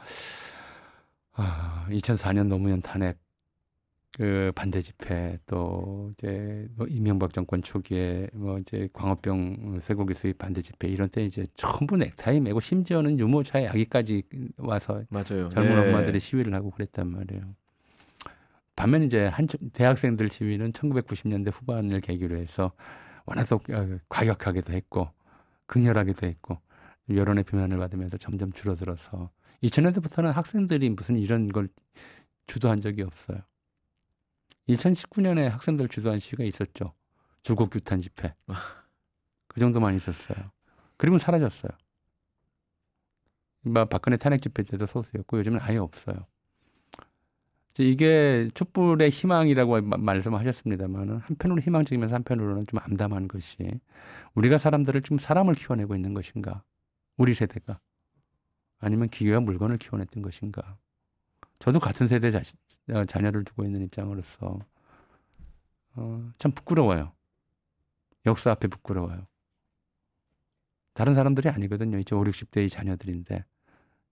아, 2004년 노무현 탄핵 그 반대 집회 또 이제 뭐 이명박 정권 초기에 뭐 이제 광우병 어, 쇠고기 수입 반대 집회 이런 때 이제 전부 넥타이 메고 심지어는 유모차에 아기까지 와서 맞아요. 젊은 네. 엄마들이 시위를 하고 그랬단 말이에요. 반면 이제 한 대학생들 시위는 1990년대 후반을 계기로 해서 워낙 어, 과격하기도 했고 극렬하기도 했고 여론의 비난을 받으면서 점점 줄어들어서 2000년대부터는 학생들이 무슨 이런 걸 주도한 적이 없어요. 2019년에 학생들 주도한 시위가 있었죠. 조국 규탄 집회. 그 정도만 있었어요. 그리고 사라졌어요. 막 박근혜 탄핵 집회 때도 소수였고 요즘은 아예 없어요. 이게 촛불의 희망이라고 말씀하셨습니다만 한편으로 희망적이면서 한편으로는 좀 암담한 것이 우리가 사람들을 지금 사람을 키워내고 있는 것인가? 우리 세대가 아니면 기계와 물건을 키워냈던 것인가? 저도 같은 세대 자신 어, 자녀를 두고 있는 입장으로서 어, 참 부끄러워요. 역사 앞에 부끄러워요. 다른 사람들이 아니거든요. 이제 5, 60대 이 자녀들인데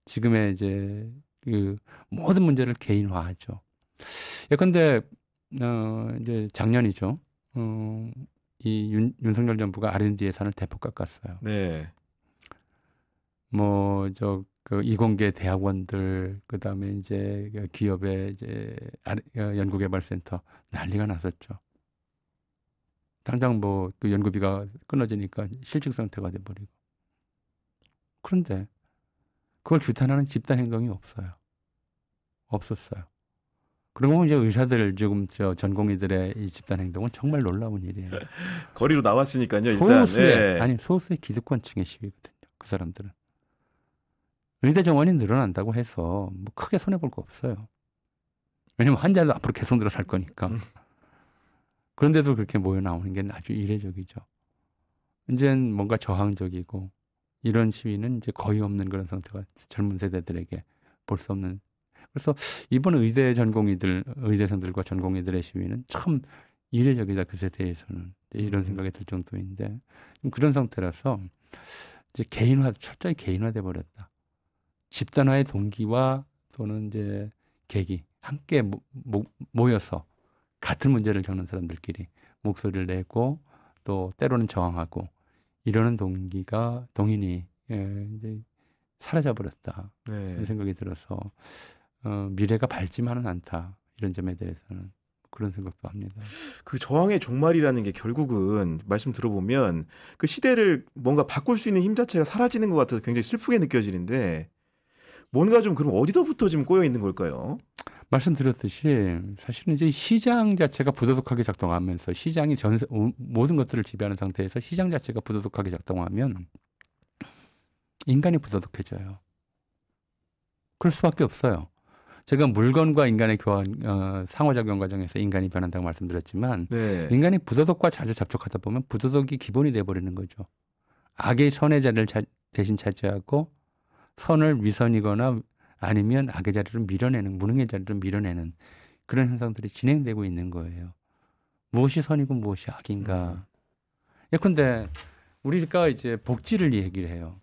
지금의 이제 그 모든 문제를 개인화하죠. 예컨대 어, 이제 작년이죠. 어, 이 윤, 윤석열 정부가 R&D 예산을 대폭 깎았어요. 네. 뭐저 그 이공계 대학원들 그다음에 이제 기업의 이제 어, 연구개발센터 난리가 났었죠. 당장 뭐 그 연구비가 끊어지니까 실직 상태가 돼버리고 그런데 그걸 규탄하는 집단 행동이 없어요. 없었어요. 그러고 이제 의사들 지금 저 전공의들의 이 집단 행동은 정말 놀라운 일이에요. <laughs> 거리로 나왔으니까요. 일단 소수의 네. 아니 소수의 기득권층의 시위거든요. 그 사람들은 의대 정원이 늘어난다고 해서 뭐 크게 손해볼 거 없어요. 왜냐면 환자도 앞으로 계속 늘어날 거니까. 음. 그런데도 그렇게 모여 나오는 게 아주 이례적이죠. 이젠 뭔가 저항적이고 이런 시위는 이제 거의 없는 그런 상태가 젊은 세대들에게 볼 수 없는. 그래서 이번 의대 전공의들, 의대생들과 전공의들의 시위는 참 이례적이다 그세대해서는 이런 음. 생각이 들 정도인데 그런 상태라서 이제 개인화 철저히 개인화돼 버렸다. 집단화의 동기와 또는 이제 계기 함께 모, 모, 여서 같은 문제를 겪는 사람들끼리 목소리를 내고 또 때로는 저항하고 이러는 동기가 동인이 예, 이제 사라져 버렸다 네. 이런 생각이 들어서 어, 미래가 밝지만은 않다 이런 점에 대해서는 그런 생각도 합니다. 그 저항의 종말이라는 게 결국은 말씀 들어보면 그 시대를 뭔가 바꿀 수 있는 힘 자체가 사라지는 것 같아서 굉장히 슬프게 느껴지는데 뭔가 좀 그럼 어디서부터 지금 꼬여 있는 걸까요? 말씀드렸듯이 사실은 이제 시장 자체가 부도덕하게 작동하면서 시장이 전 음, 모든 것들을 지배하는 상태에서 시장 자체가 부도덕하게 작동하면 인간이 부도덕해져요. 그럴 수밖에 없어요. 제가 물건과 인간의 교환 어, 상호작용 과정에서 인간이 변한다고 말씀드렸지만 네. 인간이 부도덕과 자주 접촉하다 보면 부도덕이 기본이 돼 버리는 거죠. 악의 선의 자를 자, 대신 차지하고 선을 위선이거나 아니면 악의 자리를 밀어내는 무능의 자리를 밀어내는 그런 현상들이 진행되고 있는 거예요. 무엇이 선이고 무엇이 악인가. 음. 예컨대 우리가 이제 복지를 얘기를 해요.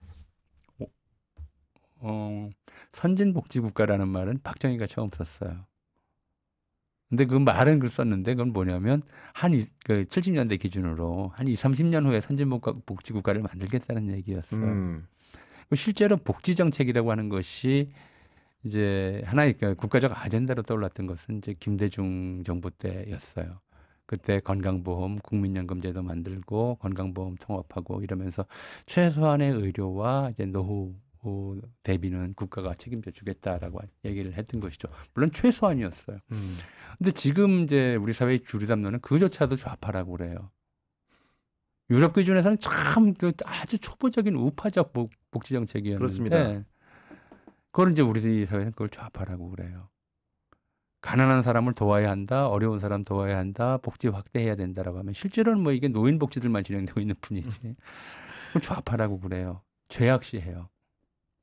어, 선진복지국가라는 말은 박정희가 처음 썼어요. 근데 그 말은 그 썼는데 그건 뭐냐면 한 그 70년대 기준으로 한 2, 30년 후에 선진복지국가를 만들겠다는 얘기였어요. 음. 실제로 복지 정책이라고 하는 것이 이제 하나의 그 국가적 아젠다로 떠올랐던 것은 이제 김대중 정부 때였어요. 그때 건강보험 국민연금제도 만들고 건강보험 통합하고 이러면서 최소한의 의료와 이제 노후 대비는 국가가 책임져 주겠다라고 얘기를 했던 것이죠. 물론 최소한이었어요. 음. 근데 지금 이제 우리 사회의 주류 담론은 그조차도 좌파라고 그래요. 유럽 기준에서는 참그 아주 초보적인 우파적 복, 지 정책이었는데 그렇습니다. 그걸 이제 우리 사회는 그걸 좌파라고 그래요. 가난한 사람을 도와야 한다, 어려운 사람 도와야 한다, 복지 확대해야 된다라고 하면 실제로는 뭐 이게 노인 복지들만 진행되고 있는 뿐이지. 음. 그걸 좌파라고 그래요. 죄악시해요.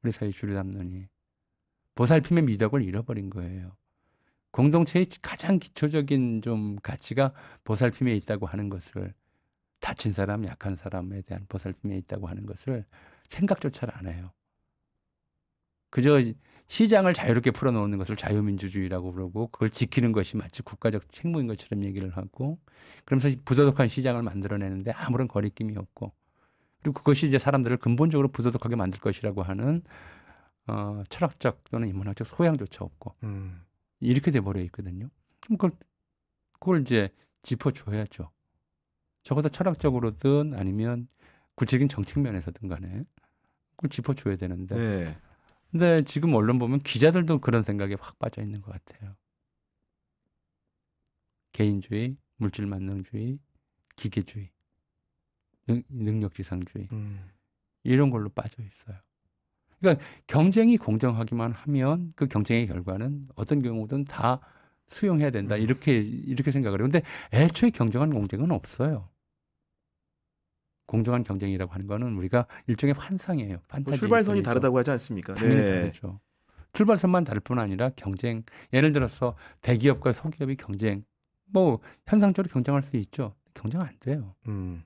우리 사회 주류 담론이 보살핌의 미덕을 잃어버린 거예요. 공동체의 가장 기초적인 좀 가치가 보살핌에 있다고 하는 것을 다친 사람, 약한 사람에 대한 보살핌에 있다고 하는 것을 생각조차를 안 해요. 그저 시장을 자유롭게 풀어놓는 것을 자유민주주의라고 그러고 그걸 지키는 것이 마치 국가적 책무인 것처럼 얘기를 하고 그러면서 부도덕한 시장을 만들어내는데 아무런 거리낌이 없고 그리고 그것이 이제 사람들을 근본적으로 부도덕하게 만들 것이라고 하는 어, 철학적 또는 인문학적 소양조차 없고 음. 이렇게 돼버려 있거든요. 그럼 그걸 그걸 이제 짚어줘야죠. 적어도 철학적으로든 아니면 구체적인 정책 면에서든 간에 그걸 짚어줘야 되는데. 네. 근데 지금 언론 보면 기자들도 그런 생각에 확 빠져 있는 것 같아요. 개인주의, 물질 만능주의, 기계주의, 능, 력지상주의 음. 이런 걸로 빠져 있어요. 그러니까 경쟁이 공정하기만 하면 그 경쟁의 결과는 어떤 경우든 다 수용해야 된다 음. 이렇게 이렇게 생각을 해요. 근데 애초에 경쟁한 공쟁은 없어요. 공정한 경쟁이라고 하는 거는 우리가 일종의 환상이에요. 판타지. 뭐 출발선이 다르다고 하지 않습니까? 당연히 네. 다르죠. 출발선만 다를 뿐 아니라 경쟁. 예를 들어서 대기업과 소기업이 경쟁. 뭐 현상적으로 경쟁할 수 있죠. 경쟁 안 돼요. 음.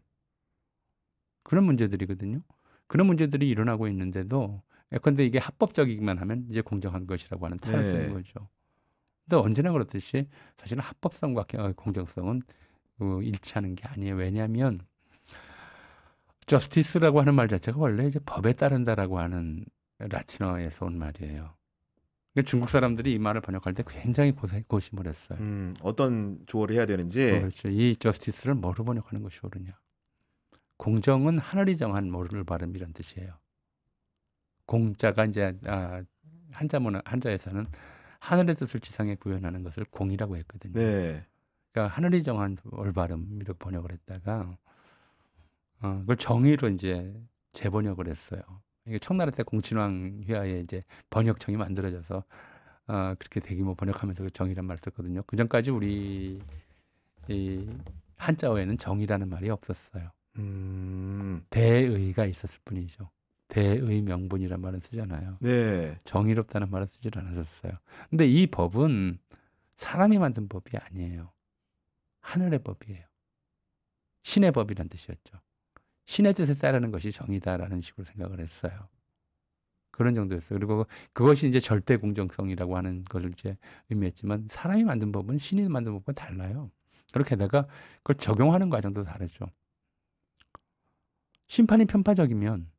그런 문제들이거든요. 그런 문제들이 일어나고 있는데도 예컨대 이게 합법적이기만 하면 이제 공정한 것이라고 하는 탈을 쓰는 네. 거죠. 근데 언제나 그렇듯이 사실은 합법성과 공정성은 어, 일치하는 게 아니에요. 왜냐하면 저스티스라고 하는 말 자체가 원래 이제 법에 따른다라고 하는 라틴어에서 온 말이에요. 그러니까 중국 사람들이 이 말을 번역할 때 굉장히 고생, 고심을 했어요. 음, 어떤 조어를 해야 되는지. 어, 그렇죠. 이 저스티스를 뭐로 번역하는 것이 옳으냐. 공정은 하늘이 정한 모를 발음이란 뜻이에요. 공자가 이제 아, 한자 문화 한자에서는 하늘의 뜻을 지상에 구현하는 것을 공이라고 했거든요. 네. 그러니까 하늘이 정한 올바름 이렇게 번역을 했다가 어, 그걸 정의로 이제 재번역을 했어요. 이게 청나라 때 공친왕 회화에 이제 번역청이 만들어져서 어, 그렇게 대규모 번역하면서 그 정의란 말을 썼거든요. 그 전까지 우리 이 한자어에는 정의라는 말이 없었어요. 음. 대의가 있었을 뿐이죠. 대의 명분이란 말은 쓰잖아요. 네. 정의롭다는 말은 쓰질 않았었어요. 근데 이 법은 사람이 만든 법이 아니에요. 하늘의 법이에요. 신의 법이란 뜻이었죠. 신의 뜻에 따르는 것이 정의다라는 식으로 생각을 했어요. 그런 정도였어요. 그리고 그것이 이제 절대 공정성이라고 하는 것을 이제 의미했지만 사람이 만든 법은 신이 만든 법과 달라요. 그렇게다가 그걸 적용하는 과정도 다르죠. 심판이 편파적이면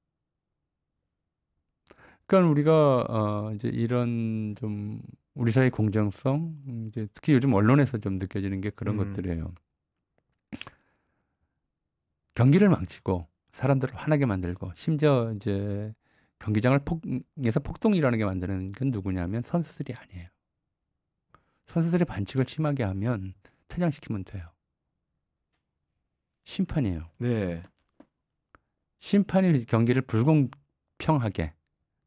그러니까 우리가 어 이제 이런 좀 우리 사회 공정성 이제 특히 요즘 언론에서 좀 느껴지는 게 그런 음. 것들이에요. 경기를 망치고 사람들을 화나게 만들고 심지어 이제 경기장을 폭에서 폭동이 라는게 만드는 건 누구냐면 선수들이 아니에요. 선수들의 반칙을 심하게 하면 퇴장시키면 돼요. 심판이에요. 네. 심판이 경기를 불공평하게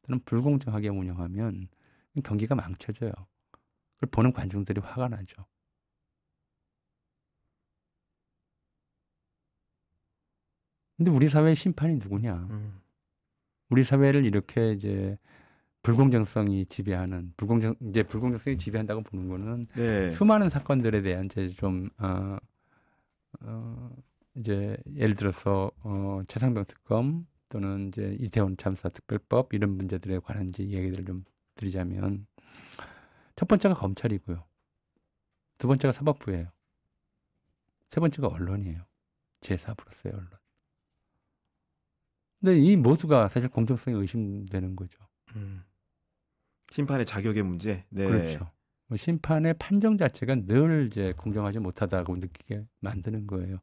또는 불공정하게 운영하면 경기가 망쳐져요. 그걸 보는 관중들이 화가 나죠. 근데 우리 사회의 심판이 누구냐? 음. 우리 사회를 이렇게 이제 불공정성이 지배하는 불공정 이제 불공정성이 지배한다고 보는 거는 네. 수많은 사건들에 대한 이제 좀 어, 어, 이제 예를 들어서 어, 최상병 특검 또는 이제 이태원 참사 특별법 이런 문제들에 관한 이제 얘기들을좀 드리자면 첫 번째가 검찰이고요. 두 번째가 사법부예요. 세 번째가 언론이에요. 제 사부로서의 언론. 근데 이 모두가 사실 공정성이 의심되는 거죠. 음. 심판의 자격의 문제. 네. 그렇죠. 뭐 심판의 판정 자체가 늘 이제 공정하지 못하다고 느끼게 만드는 거예요.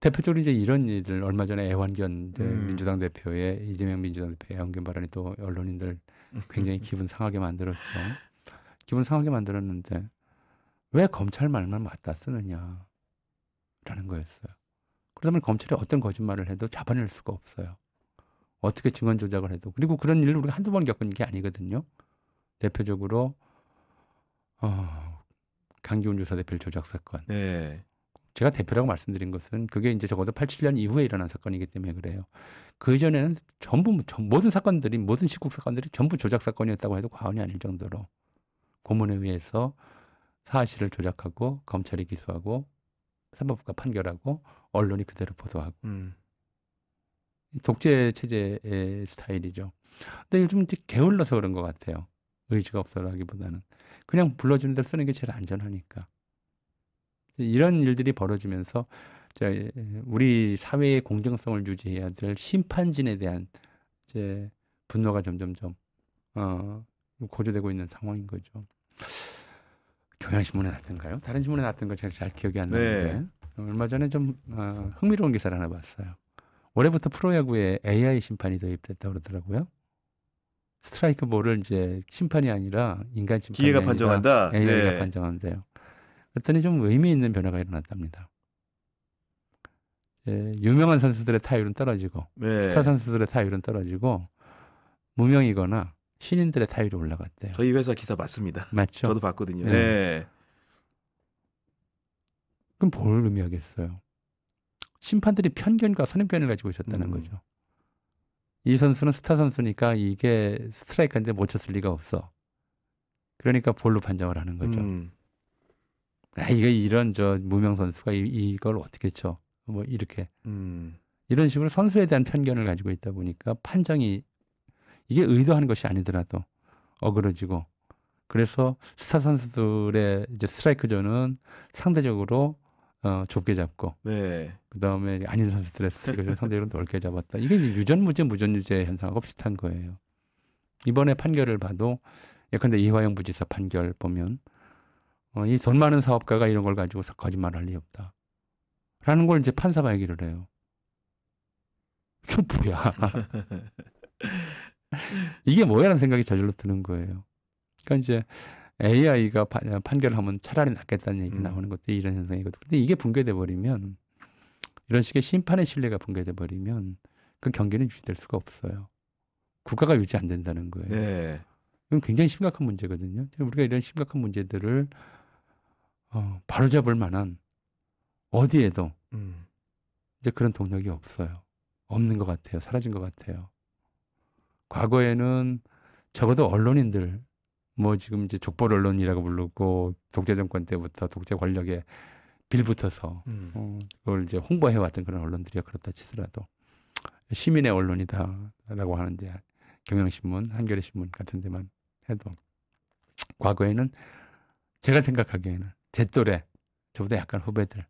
대표적으로 이제 이런 일들 얼마 전에 애완견 음. 민주당 대표의 이재명 민주당 대표 애완견 발언이 또 언론인들 굉장히 <laughs> 기분 상하게 만들었죠. 기분 상하게 만들었는데 왜 검찰 말만 맞다 쓰느냐라는 거였어요. 그러다 보니 검찰이 어떤 거짓말을 해도 잡아낼 수가 없어요. 어떻게 증언 조작을 해도 그리고 그런 일을 우리가 한두 번 겪은 게 아니거든요. 대표적으로 어, 강기훈 유사 대표 조작 사건. 네. 제가 대표라고 말씀드린 것은 그게 이제 적어도 87년 이후에 일어난 사건이기 때문에 그래요. 그 이전에는 전부 뭐, 모든 사건들이 모든 식국 사건들이 전부 조작 사건이었다고 해도 과언이 아닐 정도로 고문에 의해서 사실을 조작하고 검찰이 기소하고 사법부가 판결하고 언론이 그대로 보도하고 음. 독재 체제의 스타일이죠. 근데 요즘 이제 게을러서 그런 것 같아요. 의지가 없어라기보다는 그냥 불러주는 대로 쓰는 게 제일 안전하니까. 이런 일들이 벌어지면서 우리 사회의 공정성을 유지해야 될 심판진에 대한 이제 분노가 점점점 어, 고조되고 있는 상황인 거죠. 경향신문에 났던가요? 다른 신문에 났던 걸 제가 잘 기억이 안 나는데 네. 얼마 전에 좀 어, 흥미로운 기사를 하나 봤어요. 올해부터 프로야구에 AI 심판이 도입됐다 그러더라고요. 스트라이크 볼을 이제 심판이 아니라 인간 심판이 기계가 판정한다. AI가 네. 판정한대요. 그랬더니 좀 의미 있는 변화가 일어났답니다. 예, 유명한 선수들의 타율은 떨어지고 네. 스타 선수들의 타율은 떨어지고 무명이거나 신인들의 타율이 올라갔대요. 저희 회사 기사 맞습니다. 맞죠? 저도 봤거든요. 네. 네. 그럼 뭘 의미하겠어요? 심판들이 편견과 선입견을 가지고 있었다는 음. 거죠. 이 선수는 스타 선수니까 이게 스트라이크인데 못 쳤을 리가 없어. 그러니까 볼로 판정을 하는 거죠. 음. 아, 이거 이런 저 무명 선수가 이, 이걸 어떻게 쳐? 뭐 이렇게 음. 이런 식으로 선수에 대한 편견을 가지고 있다 보니까 판정이 이게 의도하는 것이 아니더라도 어그러지고 그래서 스타 선수들의 이제 스트라이크 존은 상대적으로 어, 좁게 잡고 네. 그다음에 아닌 선수들의 스트라이크를 상대적으로 넓게 잡았다. 이게 이제 유전무죄 무전유죄 현상하고 비슷한 거예요. 이번에 판결을 봐도 예컨대 이화영 부지사 판결 보면 어, 이돈 많은 사업가가 이런 걸 가지고서 거짓말할 리 없다. 라는 걸 이제 판사가 얘기를 해요. 쇼프야. <laughs> 이게 뭐야라는 생각이 저절로 드는 거예요. 그러니까 이제 AI가 어, 판결하면 차라리 낫겠다는 얘기 음. 나오는 것도 이런 현상이거든요. 근데 이게 붕괴돼 버리면 이런 식의 심판의 신뢰가 붕괴돼 버리면 그 경기는 유지될 수가 없어요. 국가가 유지 안 된다는 거예요. 네. 그럼 굉장히 심각한 문제거든요. 우리가 이런 심각한 문제들을 어, 바로잡을 만한 어디에도 음. 이제 그런 동력이 없어요. 없는 것 같아요. 사라진 것 같아요. 과거에는 적어도 언론인들 뭐 지금 이제 족벌 언론이라고 부르고 독재 정권 때부터 독재 권력에 빌붙어서 음. 어, 그걸 이제 홍보해 왔던 그런 언론들이야 그렇다 치더라도 시민의 언론이다라고 하는 이제 경향신문, 한겨레 신문 같은 데만 해도 과거에는 제가 생각하기에는 제 또래 저보다 약간 후배들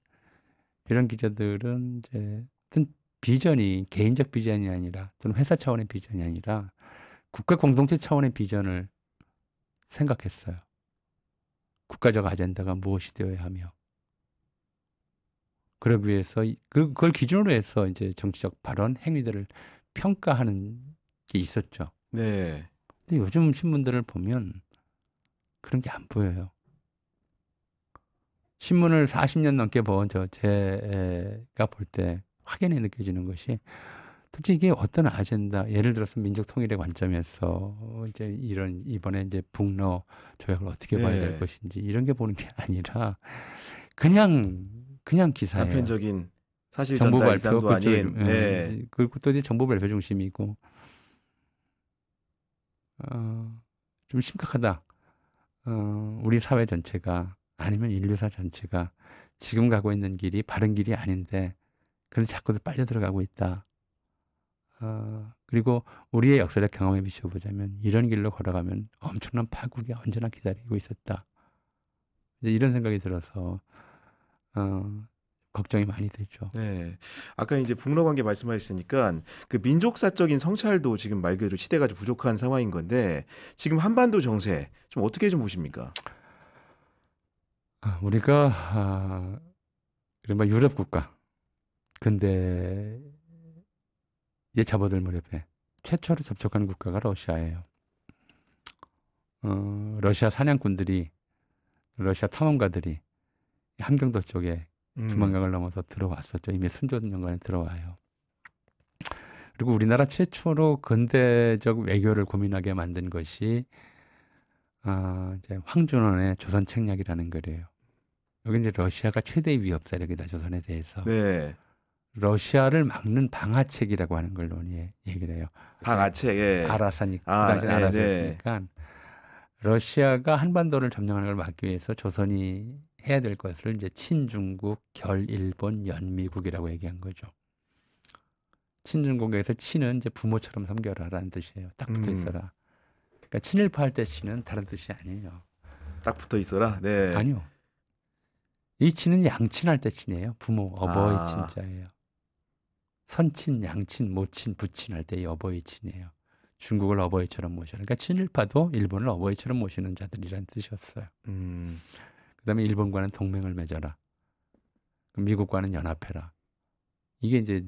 이런 기자들은 이제 어떤 비전이 개인적 비전이 아니라 또는 회사 차원의 비전이 아니라 국가 공동체 차원의 비전을 생각했어요. 국가적 아젠다가 무엇이 되어야 하며 그러기 위해서 그, 그걸 기준으로 해서 이제 정치적 발언 행위들을 평가하는 게 있었죠. 네. 근데 요즘 신문들을 보면 그런 게 안 보여요. 신문을 40년 넘게 본 저 제가 볼 때 확연히 느껴지는 것이 특히 이게 어떤 아젠다, 예를 들어서 민족 통일의 관점에서 이제 이런 이번에 이제 북러 조약을 어떻게 봐야 될 네. 것인지 이런 게 보는 게 아니라 그냥 그냥 기사예요. 단편적인 사실 정보 발표 그쪽 아닌 예, 네. 그리고 또 이제 정보 발표 중심이고 어, 좀 심각하다. 어, 우리 사회 전체가 아니면 인류사 전체가 지금 가고 있는 길이 바른 길이 아닌데 그런 자꾸 빨려 들어가고 있다. 어, 그리고 우리의 역사적 경험에 비춰보자면 이런 길로 걸어가면 엄청난 파국이 언제나 기다리고 있었다. 이제 이런 생각이 들어서 어, 걱정이 많이 되죠. 네. 아까 이제 북러 관계 말씀하셨으니까 그 민족사적인 성찰도 지금 말 그대로 시대가 좀 부족한 상황인 건데 지금 한반도 정세 좀 어떻게 좀 보십니까? 아, 우리가 아, 이른바 유럽 국가 근데 이 잡아들 무렵에 최초로 접촉한 국가가 러시아예요. 어, 러시아 사냥꾼들이 러시아 탐험가들이 함경도 쪽에 음. 두만강을 넘어서 들어왔었죠. 이미 순조정관에 들어와요. 그리고 우리나라 최초로 근대적 외교를 고민하게 만든 것이 아, 이제 황준원의 조선 책략이라는 글이에요. 여기 이제 러시아가 최대의 위협 세력이다 조선에 대해서. 네. 러시아를 막는 방아책이라고 하는 걸 논의 해 얘기를 해요. 방아책, 예. 아라사니, 아, 그 네, 네. 아라사니까 네. 러시아가 한반도를 점령하는 걸 막기 위해서 조선이 해야 될 것을 이제 친중국, 결일본, 연미국이라고 얘기한 거죠. 친중국에서 친은 이제 부모처럼 섬겨라라는 뜻이에요. 딱 붙어 음. 있어라. 음. 그러니까 친일파 할 때 친은 다른 뜻이 아니에요. 딱 붙어 있어라. 네. 아니요. 이 친은 양친할 때 친이에요. 부모, 어버이 아. 친자예요. 선친, 양친, 모친, 부친 할 때여보이 친이에요. 중국을 어버이처럼 모셔. 그러니까 친일파도 일본을 어버이처럼 모시는 자들이란 뜻이었어요. 음. 그다음에 일본과는 동맹을 맺어라. 미국과는 연합해라. 이게 이제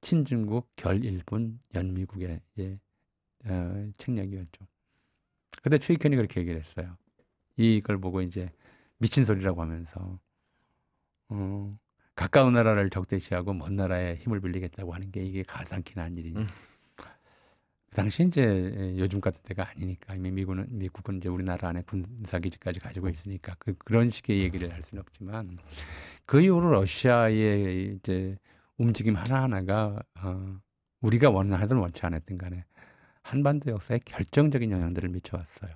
친중국, 결일본, 연미국의 이제 어, 책략이었죠. 그 근데 최익현이 그렇게 얘기를 했어요. 이걸 보고 이제 미친 소리라고 하면서 어, 가까운 나라를 적대시하고 먼 나라에 힘을 빌리겠다고 하는 게 이게 가상키나한 일이니. 음. 그 당시 이제 요즘 같은 때가 아니니까 이미 미국은 미국은 이제 우리나라 안에 군사 기지까지 가지고 있으니까 그 그런 식의 얘기를 할 수는 없지만 그 이후로 러시아의 이제 움직임 하나 하나가 어, 우리가 원하든 원치 않았든 간에 한반도 역사에 결정적인 영향들을 미쳐왔어요.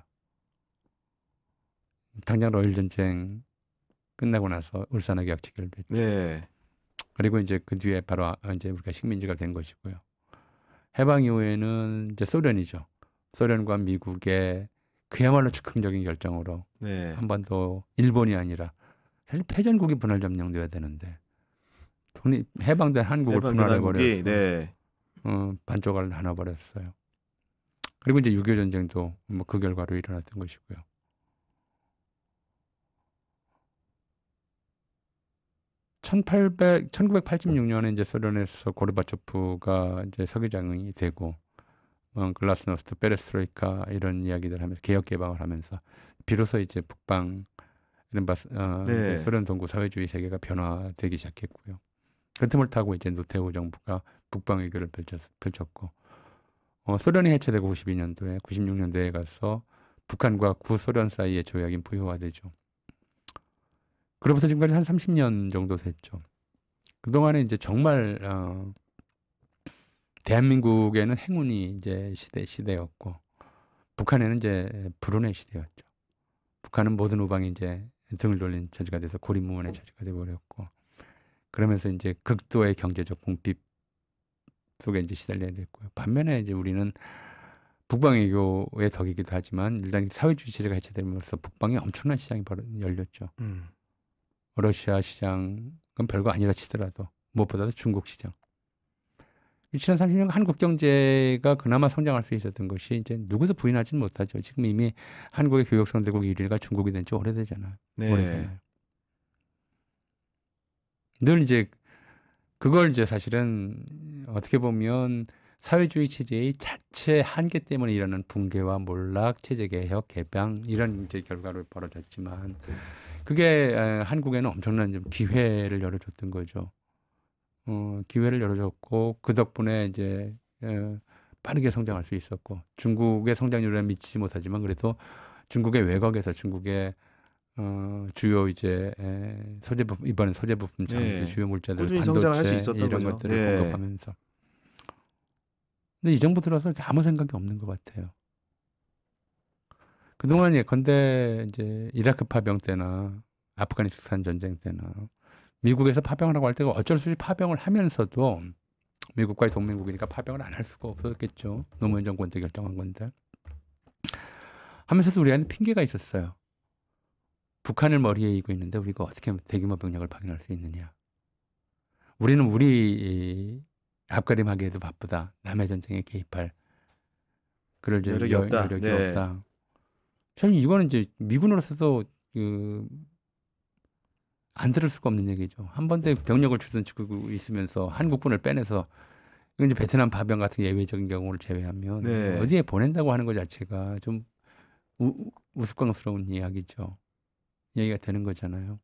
당장 러일 전쟁 끝나고 나서 울산하계약 체결됐죠. 네. 그리고 이제 그 뒤에 바로 아, 이제 우리가 식민지가 된 것이고요. 해방 이후에는 이제 소련이죠. 소련과 미국의 그야말로 즉흥적인 결정으로 네. 한반도 일본이 아니라 사실 패전국이 분할 점령돼야 되는데 돈이 해방된 한국을 분할해 버렸어요. 네. 어, 반쪽을 나눠 버렸어요. 그리고 이제 6.25 전쟁도 뭐 그 결과로 일어났던 것이고요. 1800 1986년에 이제 소련에서 고르바초프가 이제 서기장이 되고 뭐 글라스노스트, 베레스트로이카 이런 이야기들 하면서 개혁 개방을 하면서 비로소 이제 북방 이른바 어, 네. 소련 동구 사회주의 세계가 변화되기 시작했고요. 그 틈을 타고 이제 노태우 정부가 북방 외교를 펼쳤, 고 어, 소련이 해체되고 92년도에 96년도에 가서 북한과 구소련 사이의 조약이 부효화되죠. 그러부서 지금까지 한 30년 정도 됐죠. 그동안에 이제 정말, 어, 대한민국에는 행운이 이제 시대, 시대였고, 북한에는 이제 불운의 시대였죠. 북한은 모든 우방이 이제 등을 돌린 처지가 돼서 고립무원의 처지가 돼버렸고, 그러면서 이제 극도의 경제적 공핍 속에 이제 시달려야 됐고요. 반면에 이제 우리는 북방외교의 덕이기도 하지만 일단 사회주의 체제가 해체됨으로써 북방에 엄청난 시장이 열렸죠. 음. 러시아 시장은 별거 아니라 치더라도 무엇보다도 중국 시장. 지난 30년 한국 경제가 그나마 성장할 수 있었던 것이 이제 누구도 부인하지는 못하죠. 지금 이미 한국의 교역성대국 1위가 중국이 된 지 오래되잖아요. 네. 오래늘 이제 그걸 이제 사실은 어떻게 보면 사회주의 체제의 자체 한계 때문에 일어나는 붕괴와 몰락, 체제 개혁, 개방 이런 이제 결과로 벌어졌지만 네. 그게 한국에는 엄청난 좀 기회를 열어줬던 거죠. 어, 기회를 열어줬고 그 덕분에 이제 에, 빠르게 성장할 수 있었고 중국의 성장률에 미치지 못하지만 그래도 중국의 외곽에서 중국의 어, 주요 이제 에, 소재부품 이번에 소재부품 장 네. 그 주요 물자들 반도체 이런 거죠. 것들을 네. 공급하면서 근데 이 정부 들어서 아무 생각이 없는 것 같아요. 그동안 예컨대 이제 이라크 파병 때나 아프가니스탄 전쟁 때나 미국에서 파병을 하고 할 때가 어쩔 수 없이 파병을 하면서도 미국과의 동맹국이니까 파병을 안 할 수가 없었겠죠. 노무현 정권 때 결정한 건데. 하면서도 우리한테 핑계가 있었어요. 북한을 머리에 이고 있는데 우리가 어떻게 대규모 병력을 파견할 수 있느냐. 우리는 우리 앞가림하기에도 바쁘다. 남해 전쟁에 개입할 그럴 여력이 여, 없다. 여력이 네. 없다. 저는 이거는 이제 미군으로서도 그, 안 들을 수가 없는 얘기죠. 한 번도 네. 병력을 주둔시키고 있으면서 한국군을 빼내서 이건 이제 베트남 파병 같은 예외적인 경우를 제외하면 네. 어디에 보낸다고 하는 것 자체가 좀 우, 우스꽝스러운 이야기죠. 얘기가 되는 거잖아요.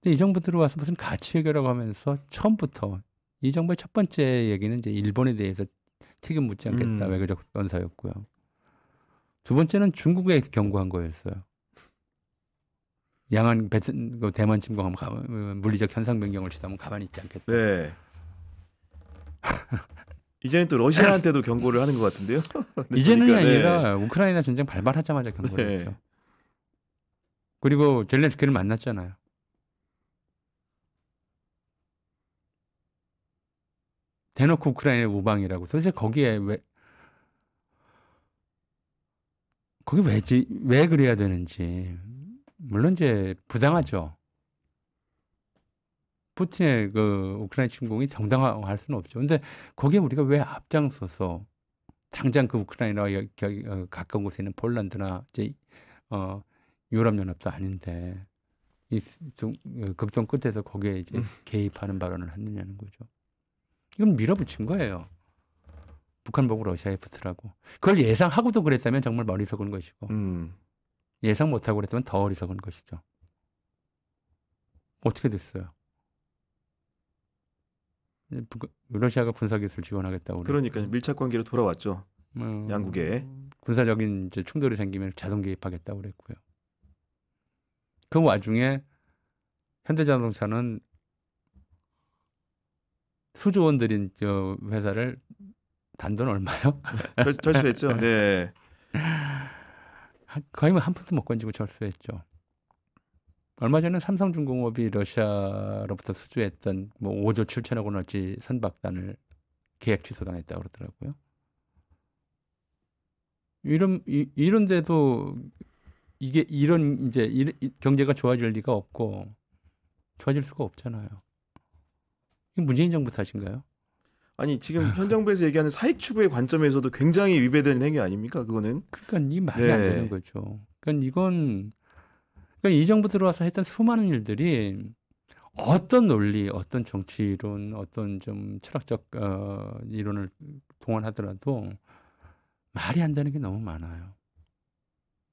근데 이 정부 들어와서 무슨 가치 해결하고 하면서 처음부터 이 정부의 첫 번째 얘기는 이제 일본에 대해서 책임 묻지 않겠다 음. 외교적 건사였고요. 두 번째는 중국에 경고한 거였어요. 양안 베트 그 대만 침공하면 가 물리적 현상 변경을 시도하면 가만히 있지 않겠다. 네. <laughs> 이제는 또 러시아한테도 경고를 하는 것 같은데요. <laughs> 네, 이제는 그 아니라 네. 우크라이나 전쟁 발발하자마자 경고를 네. 했죠. 그리고 젤렌스키를 만났잖아요. 대놓고 우크라이나 우방이라고 도대체 거기에 왜 그게 왜지 왜 그래야 되는지 물론 이제 부당하죠. 푸틴의 그 우크라이나 침공이 정당화할 수는 없죠. 근데 거기에 우리가 왜 앞장서서 당장 그 우크라이나와 어, 가까운 곳에 있는 폴란드나 이제 어 유럽연합도 아닌데 이좀 어, 극성 끝에서 거기에 이제 음. 개입하는 발언을 하느냐는 거죠. 이건 밀어붙인 거예요. 북한 보고 러시아에 붙으라고. 그걸 예상하고도 그랬다면 정말 머리석은 것이고 음. 예상 못하고 그랬다면 더 어리석은 것이죠. 어떻게 됐어요? 러시아가 군사기술 지원하겠다고 그러니까 밀착 관계로 돌아왔죠. 음, 양국에 군사적인 이제 충돌이 생기면 자동 개입하겠다고 그랬고요. 그 와중에 현대자동차는 수조원 들인 저 회사를 단돈 얼마요? 절, 절수했죠. 네. 네. 거의 뭐 한 푼도 못 건지고 절수했죠. 얼마 전에 삼성중공업이 러시아로부터 수주했던 뭐 5조 7천억 원어치 선박단을 계약 취소당했다 그러더라고요. 이런 이, 이런데도 이게 이런 이제 일, 경제가 좋아질 리가 없고 좋아질 수가 없잖아요. 이 문재인 정부 탓인가요? 아니 지금 현 정부에서 얘기하는 사익 추구의 관점에서도 굉장히 위배되는 행위 아닙니까? 그거는 그러니까 이 말이 네. 안 되는 거죠. 그러니까 이건 그러니까 이 정부 들어와서 했던 수많은 일들이 어떤 논리, 어떤 정치 이론, 어떤 좀 철학적 어, 이론을 동원하더라도 말이 안 되는 게 너무 많아요.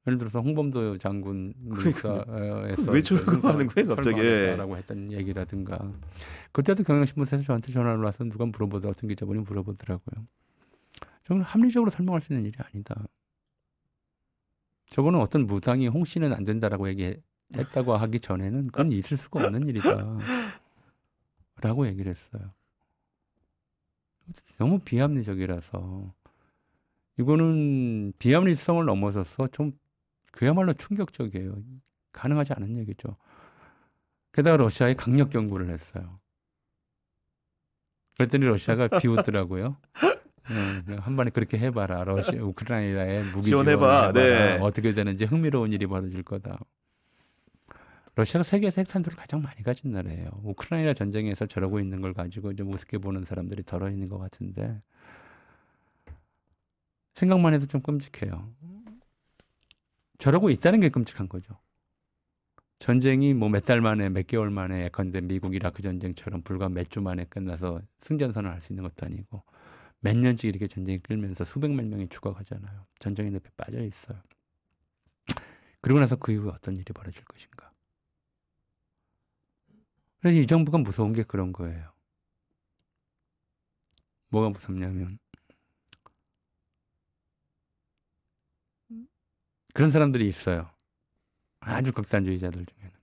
예를 들어서 홍범도 장군에서 어, 왜 철거하는 거예요 갑자기? 라고 했던 얘기라든가 그때도 경향신문사에서 저한테 전화를 와서 누가 물어보다 어떤 기자분이 물어보더라고요. 저는 합리적으로 설명할 수 있는 일이 아니다. 저거는 어떤 무당이 홍 씨는 안 된다라고 얘기했다고 하기 전에는 그건 있을 수가 없는 일이다. 라고 얘기를 했어요. 너무 비합리적이라서 이거는 비합리성을 넘어서서 좀 그야말로 충격적이에요. 가능하지 않은 얘기죠. 게다가 러시아에 강력 경고를 했어요. 그랬더니 러시아가 <laughs> 비웃더라고요. 네, 한 번에 그렇게 해봐라. 러시아, 우크라이나에 무기 지원해봐. 네. 어떻게 되는지 흥미로운 일이 벌어질 거다. 러시아가 세계에서 핵탄두를 가장 많이 가진 나라예요. 우크라이나 전쟁에서 저러고 있는 걸 가지고 좀 우습게 보는 사람들이 덜어 있는 것 같은데 생각만 해도 좀 끔찍해요. 저러고 있다는 게 끔찍한 거죠. 전쟁이 뭐 몇 달 만에 몇 개월 만에 예컨대 미국 이라크 전쟁처럼 불과 몇 주 만에 끝나서 승전선을 할 수 있는 것도 아니고 몇 년씩 이렇게 전쟁이 끌면서 수백만 명이 죽어가잖아요. 전쟁의 늪에 빠져 있어요. 그리고 나서 그 이후에 어떤 일이 벌어질 것인가. 그래서 이 정부가 무서운 게 그런 거예요. 뭐가 무섭냐면 그런 사람들이 있어요. 아주 극단주의자들 중에는.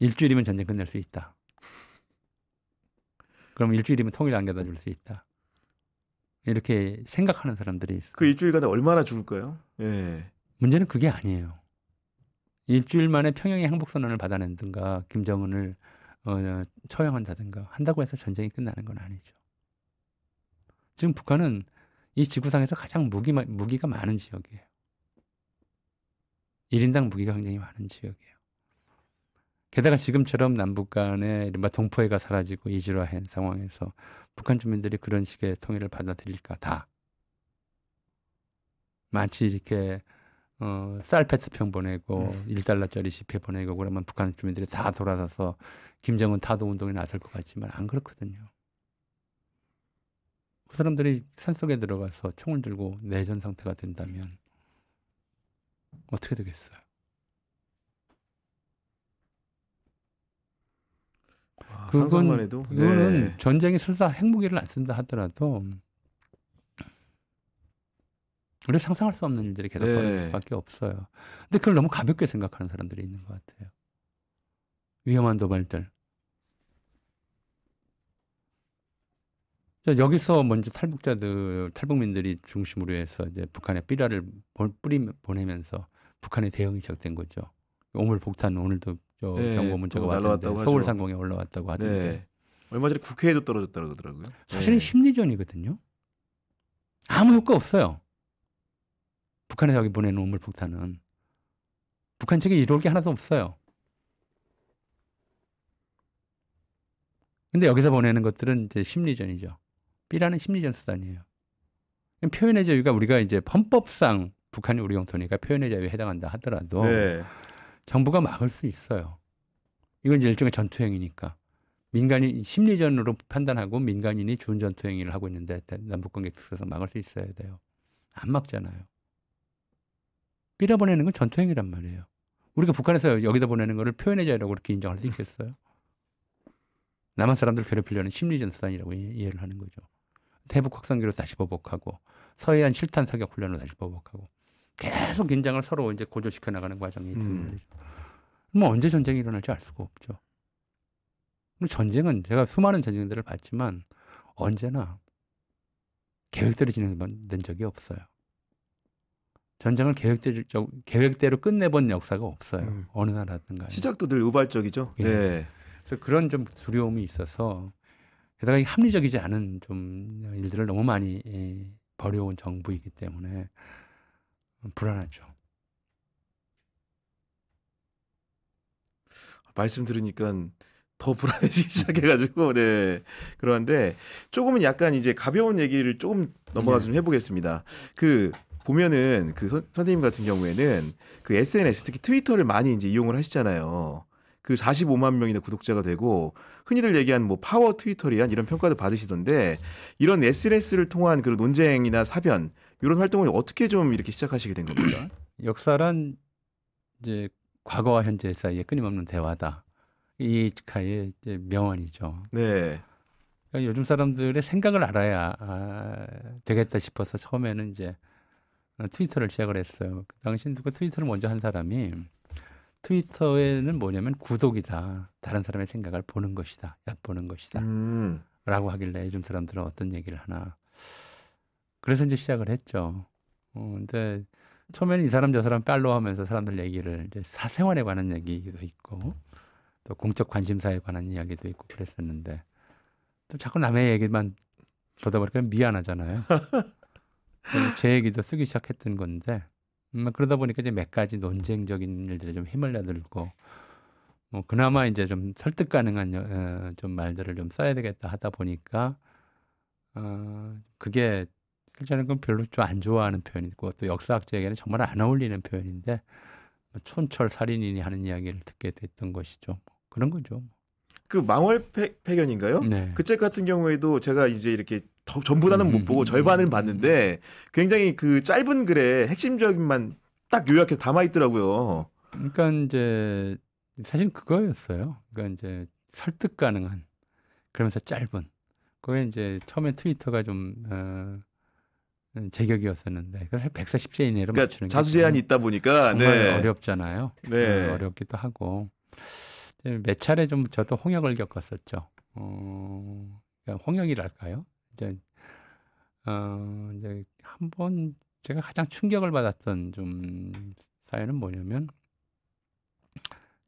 일주일이면 전쟁 끝낼 수 있다. 그럼 일주일이면 통일 안겨다 줄 수 있다. 이렇게 생각하는 사람들이 있어요. 그 일주일간에 얼마나 죽을까요? 예. 문제는 그게 아니에요. 일주일 만에 평양의 항복선언을 받아낸든가 김정은을 어, 처형한다든가 한다고 해서 전쟁이 끝나는 건 아니죠. 지금 북한은 이 지구상에서 가장 무기, 무기가 많은 지역이에요. 1인당 무기가 굉장히 많은 지역이에요. 게다가 지금처럼 남북 간의 이른바 동포회가 사라지고 이질화한 상황에서 북한 주민들이 그런 식의 통일을 받아들일까 다. 마치 이렇게 어, 쌀페트평 보내고 음. 1달러짜리 지폐 보내고 그러면 북한 주민들이 다 돌아서서 김정은 타도 운동에 나설 것 같지만 안 그렇거든요. 그 사람들이 산속에 들어가서 총을 들고 내전 상태가 된다면 어떻게 되겠어요? 와, 아, 그건, 해도 그거는 네. 전쟁이 설사 핵무기를 안 쓴다 하더라도 우리 상상할 수 없는 일들이 계속 네. 벌어질 수밖에 없어요. 근데 그걸 너무 가볍게 생각하는 사람들이 있는 것 같아요. 위험한 도발들. 여기서 먼저 뭐 탈북자들, 탈북민들이 중심으로 해서 이제 북한에 삐라를 뿌리 보내면서 북한의 대응이 시작된 거죠. 오물 폭탄 오늘도 저 네, 경고 문자가 왔던데 서울 상공에 올라왔다고 네. 하던데 네. 얼마 전에 국회에도 떨어졌다 고 그러더라고요. 사실은 네. 심리전이거든요. 아무 효과 없어요. 북한에서 여기 보내는 오물 폭탄은 북한 측에 이럴 게 하나도 없어요. 근데 여기서 보내는 것들은 이제 심리전이죠. B라는 심리전수단이에요. 표현의 자유가 우리가 이제 헌법상 북한이 우리 영토니까 표현의 자유에 해당한다 하더라도 네. 정부가 막을 수 있어요. 이건 이제 일종의 전투행위니까. 민간인 심리전으로 판단하고 민간인이 준 전투행위를 하고 있는데 남북관계 특성에서 막을 수 있어야 돼요. 안 막잖아요. 삐라 보내는 건 전투행위란 말이에요. 우리가 북한에서 여기다 보내는 거를 표현의 자유라고 그렇게 인정할 수 있겠어요? 남한 사람들 괴롭히려는 심리전 수단이라고 이해를 하는 거죠. 대북 확성기로 다시 보복하고 서해안 실탄 사격 훈련으로 다시 보복하고 계속 긴장을 서로 이제 고조시켜 나가는 과정이 음. 있는 음. 거죠. 뭐 언제 전쟁이 일어날지 알 수가 없죠. 전쟁은 제가 수많은 전쟁들을 봤지만 언제나 계획대로 진행된 적이 없어요. 전쟁을 계획대로, 계획대로 끝내본 역사가 없어요. 음. 어느 나라든가 시작도 늘 우발적이죠. 예. 네. 그래서 그런 좀 두려움이 있어서 게다가 합리적이지 않은 좀 일들을 너무 많이 예, 벌여온 정부이기 때문에 불안하죠. 말씀 들으니까 더 불안해지기 <laughs> 시작해가지고 네 그러한데 조금은 약간 이제 가벼운 얘기를 조금 넘어가 좀 네. 해보겠습니다. 그 보면은 그 선, 선생님 같은 경우에는 그 SNS 특히 트위터를 많이 이제 이용을 하시잖아요. 그 45만 명이나 구독자가 되고 흔히들 얘기한 뭐 파워 트위터리한 이런 평가도 받으시던데 이런 SNS를 통한 그런 논쟁이나 사변 이런 활동을 어떻게 좀 이렇게 시작하시게 된 겁니까? <clears throat> 역사란 이제 과거와 현재 사이에 끊임없는 대화다. 이 카의 명언이죠. 네. 그러니까 요즘 사람들의 생각을 알아야 아, 되겠다 싶어서 처음에는 이제 트위터를 시작을 했어요. 그 당신 누가 그 트위터를 먼저 한 사람이 트위터에는 뭐냐면 구독이다. 다른 사람의 생각을 보는 것이다. 얕보는 것이다. 음. 라고 하길래 요즘 사람들은 어떤 얘기를 하나. 그래서 이제 시작을 했죠. 어, 근데 처음에는 이 사람 저 사람 팔로 우 하면서 사람들 얘기를 이제 사생활에 관한 얘기도 있고 또 공적 관심사에 관한 이야기도 있고 그랬었는데 또 자꾸 남의 얘기만 보다 보니까 미안하잖아요. <laughs> 제 얘기도 쓰기 시작했던 건데 음, 그러다 보니까 이제 몇 가지 논쟁적인 일들에 좀 힘을 내들고 뭐 그나마 이제 좀 설득 가능한 여, 어, 좀 말들을 좀 써야 되겠다 하다 보니까 어, 그게 실제는 건 별로 좀안 좋아하는 표현이고 또 역사학자에게는 정말 안 어울리는 표현인데 뭐 촌철 살인이니 하는 이야기를 듣게 됐던 것이죠. 뭐 그런 거죠. 뭐. 그 망월 패, 견인가요 네. 그책 같은 경우에도 제가 이제 이렇게 전부다는못 음, 보고 음, 음, 절반을 봤는데 굉장히 그 짧은 글에 핵심적인만 딱 요약해서 담아 있더라고요. 그러니까 이제 사실 그거였어요. 그러니까 이제 설득 가능한 그러면서 짧은 그게 이제 처음에 트위터가 좀 어, 제격이었었는데 사실 140제 이내로 그러니까 맞추는 자수 제한이 있다 보니까 정말 네. 어렵잖아요. 네. 어렵기도 하고 네, 몇 차례 좀 저도 홍역을 겪었었죠. 어, 그러니까 홍역이랄까요? 이제 어 이제 한번 제가 가장 충격을 받았던 좀 사연은 뭐냐면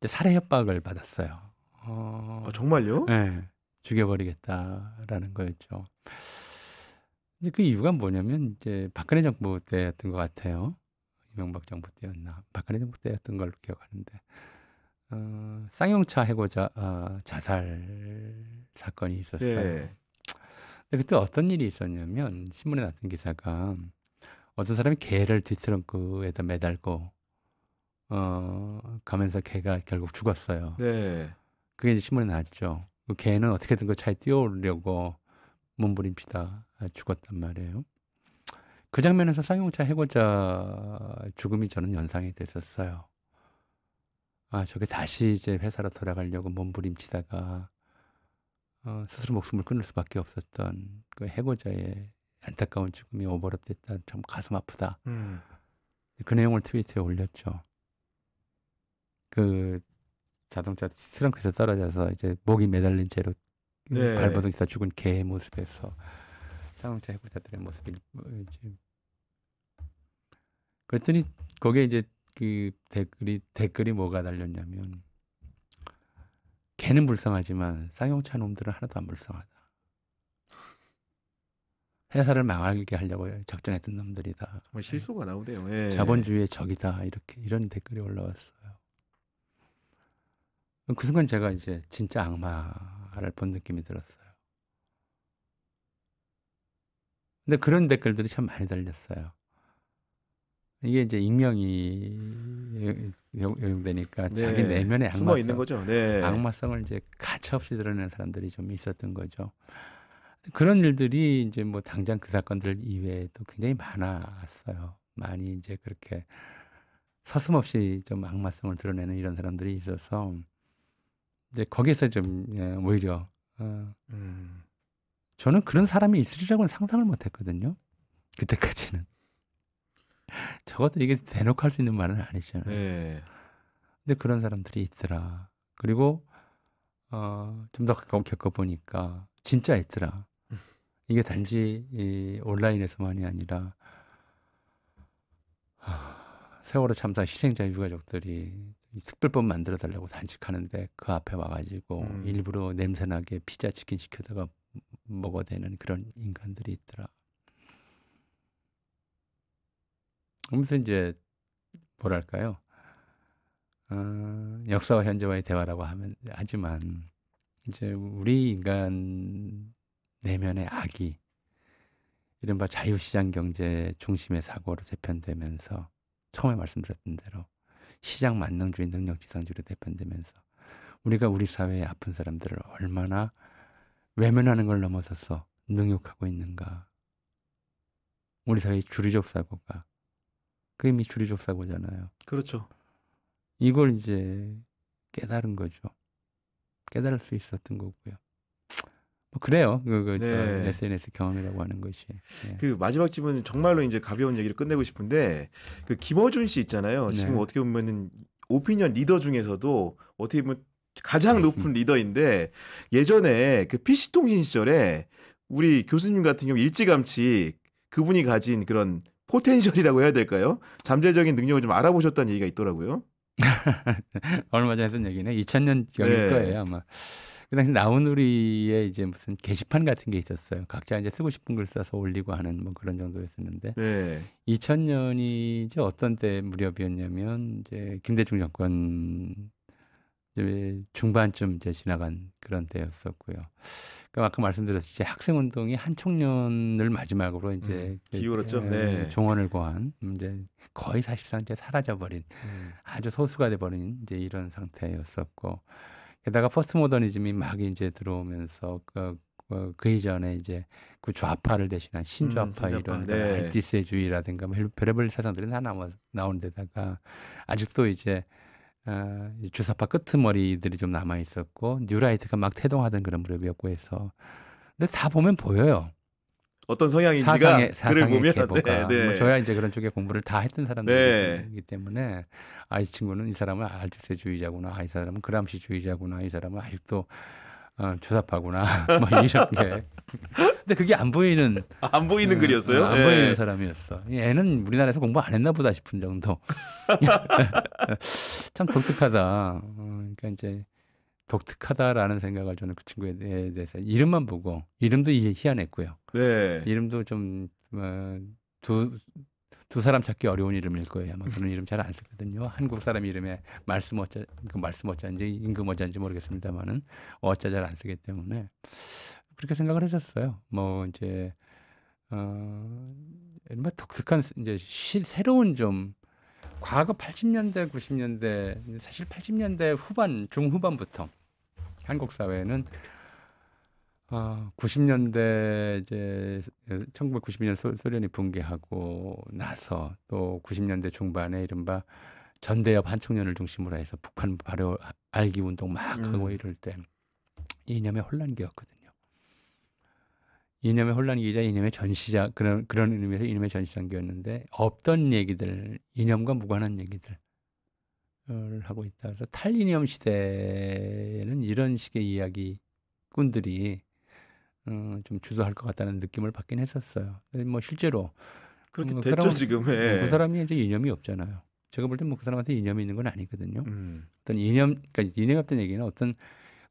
이제 살해 협박을 받았어요. 어, 아, 정말요? 네, 죽여버리겠다라는 거였죠. 이제 그 이유가 뭐냐면 이제 박근혜 정부 때였던 것 같아요. 이명박 정부 때였나 박근혜 정부 때였던 걸로 기억하는데 어, 쌍용차 해고자 어, 자살 사건이 있었어요. 네. 그때 어떤 일이 있었냐면 신문에 났던 기사가 어떤 사람이 개를 뒤트렁크에다 매달고 어 가면서 개가 결국 죽었어요. 네. 그게 이제 신문에 나왔죠. 그 개는 어떻게든 그 차에 뛰어오려고 몸부림치다 죽었단 말이에요. 그 장면에서 쌍용차 해고자 죽음이 저는 연상이 됐었어요. 아 저게 다시 이제 회사로 돌아가려고 몸부림치다가 어, 스스로 목숨을 끊을 수밖에 없었던 그 해고자의 안타까운 죽음이 오버랩됐다. 참 가슴 아프다. 음. 그 내용을 트위터에 올렸죠. 그 자동차 트렁크에서 떨어져서 이제 목이 매달린 채로 네. 발버둥 치다 죽은 개의 모습에서 자동차 해고자들의 모습이 이제 그랬더니 거기에 이제 그 댓글이 댓글이 뭐가 달렸냐면 걔는 불쌍하지만 쌍용차 놈들은 하나도 안 불쌍하다. 회사를 망하게 하려고 작전했던 놈들이다. 뭐 실소가 나오네요. 예. 자본주의의 적이다. 이렇게 이런 댓글이 올라왔어요. 그 순간 제가 이제 진짜 악마를 본 느낌이 들었어요. 근데 그런 댓글들이 참 많이 달렸어요. 이게 이제 익명이 용용되니까 네. 자기 내면의 악마성, 숨어 있는 거죠. 네. 악마성을 이제 가차없이 드러내는 사람들이 좀 있었던 거죠. 그런 일들이 이제 뭐 당장 그 사건들 이외에도 굉장히 많았어요. 많이 이제 그렇게 서슴없이 좀 악마성을 드러내는 이런 사람들이 있어서 이제 거기서 좀 예, 오히려 어, 음. 저는 그런 사람이 있으리라고는 상상을 못했거든요. 그때까지는. 저것도 <laughs> 이게 대놓고 할 수 있는 말은 아니잖아요. 네. 근데 그런 사람들이 있더라. 그리고 어, 좀더 가까운 겪어보니까 진짜 있더라. 이게 단지 이 온라인에서만이 아니라 아, 세월호 참사 희생자 유가족들이 특별법 만들어 달라고 단식하는데 그 앞에 와가지고 음. 일부러 냄새나게 피자 치킨 시켜다가 먹어대는 그런 인간들이 있더라. 그러면서 이제 뭐랄까요? 어, 역사와 현재와의 대화라고 하면 하지만 이제 우리 인간 내면의 악이 이른바 자유시장 경제 중심의 사고로 재편되면서 처음에 말씀드렸던 대로 시장 만능주의 능력지상주의로 재편되면서 우리가 우리 사회의 아픈 사람들을 얼마나 외면하는 걸 넘어서서 능욕하고 있는가 우리 사회의 주류적 사고가 그게 미추리 좁사고잖아요. 그렇죠. 이걸 이제 깨달은 거죠. 깨달을 수 있었던 거고요. 뭐 그래요. 그, 그 네. SNS 경험이라고 하는 것이. 네. 그 마지막 집은 정말로 이제 가벼운 얘기를 끝내고 싶은데 그 김어준 씨 있잖아요. 네. 지금 어떻게 보면은 오피니언 리더 중에서도 어떻게 보면 가장 높은 <laughs> 리더인데 예전에 그 PC 통신 시절에 우리 교수님 같은 경우 일찌감치 그분이 가진 그런 포텐셜이라고 해야 될까요? 잠재적인 능력을 좀 알아보셨다는 얘기가 있더라고요. <laughs> 얼마 전에 했던 얘기네. 2000년 연일 네. 거예요 아마. 그 당시 나우누리에 이제 무슨 게시판 같은 게 있었어요. 각자 이제 쓰고 싶은 글 써서 올리고 하는 뭐 그런 정도였었는데 네. 2000년이 이제 어떤 때 무렵이었냐면 이제 김대중 정권 중반쯤 이제 지나간 그런 때였었고요. 그러니까 아까 말씀드렸듯이 학생 운동이 한 청년을 마지막으로 이제 음, 그 기울었죠. 예, 네. 종언을 고한 이제 거의 사실상 이제 사라져 버린 음. 아주 소수가 돼 버린 이제 이런 상태였었고 게다가 포스트 모더니즘이 막 이제 들어오면서 그, 그, 그 이전에 이제 그 좌파를 대신한 신좌파 음, 이런 네. 알티세주의라든가 뭐 별의별 사상들이 다 나와 나온 데다가 아직도 이제 아, 주사파 끄트머리들이 좀 남아 있었고 뉴라이트가 막 태동하던 그런 무렵이었고 해서 근데 사 보면 보여요. 어떤 성향인지가 사상의, 사상의 보면 개보가. 네, 네. 뭐 저야 이제 그런 쪽에 공부를 다 했던 사람들이기 네. 때문에 아이 친구는 이 사람은 알제세주의자구나 아, 이 사람은 그람시주의자구나, 이 사람은 아직도 어, 주사파구나. 막 <laughs> 뭐 이런 게. 근데 그게 안 보이는 안 보이는 음, 글이었어요. 안 네. 보이는 예. 사람이었어. 애는 우리나라에서 공부 안 했나 보다 싶은 정도. <laughs> 참 독특하다. 어, 그러니까 이제 독특하다라는 생각을 저는 그 친구에 대해서 이름만 보고 이름도 희한했고요. 네. 이름도 좀두 어, 두 사람 찾기 어려운 이름일 거예요. 아마 그런 이름 잘 안 쓰거든요. 한국 사람 이름에 말씀 어짜 그 말씀 어쩐지 임금 어쩐지 모르겠습니다만은 어쩌잘 안 쓰기 때문에 그렇게 생각을 했었어요. 뭐 이제 어 얼마 독특한 이제 시, 새로운 좀 과거 80년대 90년대 사실 80년대 후반 중후반부터 한국 사회는 아, 90년대 이제 1992년 소, 소련이 붕괴하고 나서 또 90년대 중반에 이른바 전대협 한청년을 중심으로 해서 북한 발효 알기 운동 막 음. 하고 이럴 때 이념의 혼란기였거든요. 이념의 혼란기이자 이념의 전시자 그런 그런 의미에서 이념의 전시장기였는데 없던 얘기들 이념과 무관한 얘기들 을 하고 있다. 그래서 탈이념 시대에는 이런 식의 이야기꾼들이 어, 좀 주도할 것 같다는 느낌을 받긴 했었어요. 뭐 실제로 그렇게 음, 그 됐죠 음, 그 지금. 예. 그 사람이 이제 이념이 없잖아요. 제가 볼땐뭐그 사람한테 이념이 있는 건 아니거든요. 음. 어떤 이념, 그러니까 이념이 없다 얘기는 어떤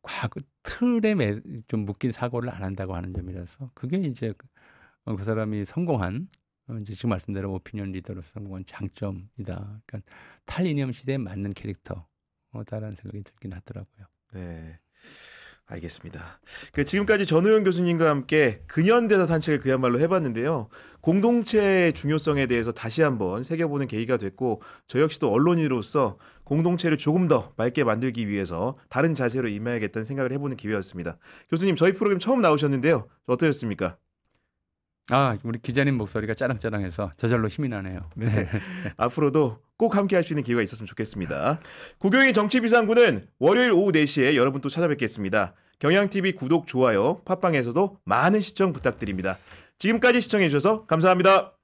과거 틀에 매, 좀 묶인 사고를 안 한다고 하는 점이라서 그게 이제 그, 어, 그 사람이 성공한 어, 이제 지금 말씀대로 오피니언 뭐 리더로서 성공한 장점이다. 그러니까 탈이념 시대에 맞는 캐릭터다라는 생각이 들긴 하더라고요. 네. 알겠습니다. 그 지금까지 전우영 교수님과 함께 근현대사 산책을 그야말로 해봤는데요. 공동체의 중요성에 대해서 다시 한번 새겨보는 계기가 됐고 저 역시도 언론인으로서 공동체를 조금 더 맑게 만들기 위해서 다른 자세로 임해야겠다는 생각을 해보는 기회였습니다. 교수님 저희 프로그램 처음 나오셨는데요. 어떠셨습니까? 아 우리 기자님 목소리가 짜랑짜랑해서 저절로 힘이 나네요. 네. <laughs> 네. 앞으로도 꼭 함께 할수 있는 기회가 있었으면 좋겠습니다. 고경희 정치비상구는 월요일 오후 4시에 여러분 또 찾아뵙겠습니다. 경향TV 구독, 좋아요, 팟빵에서도 많은 시청 부탁드립니다. 지금까지 시청해주셔서 감사합니다.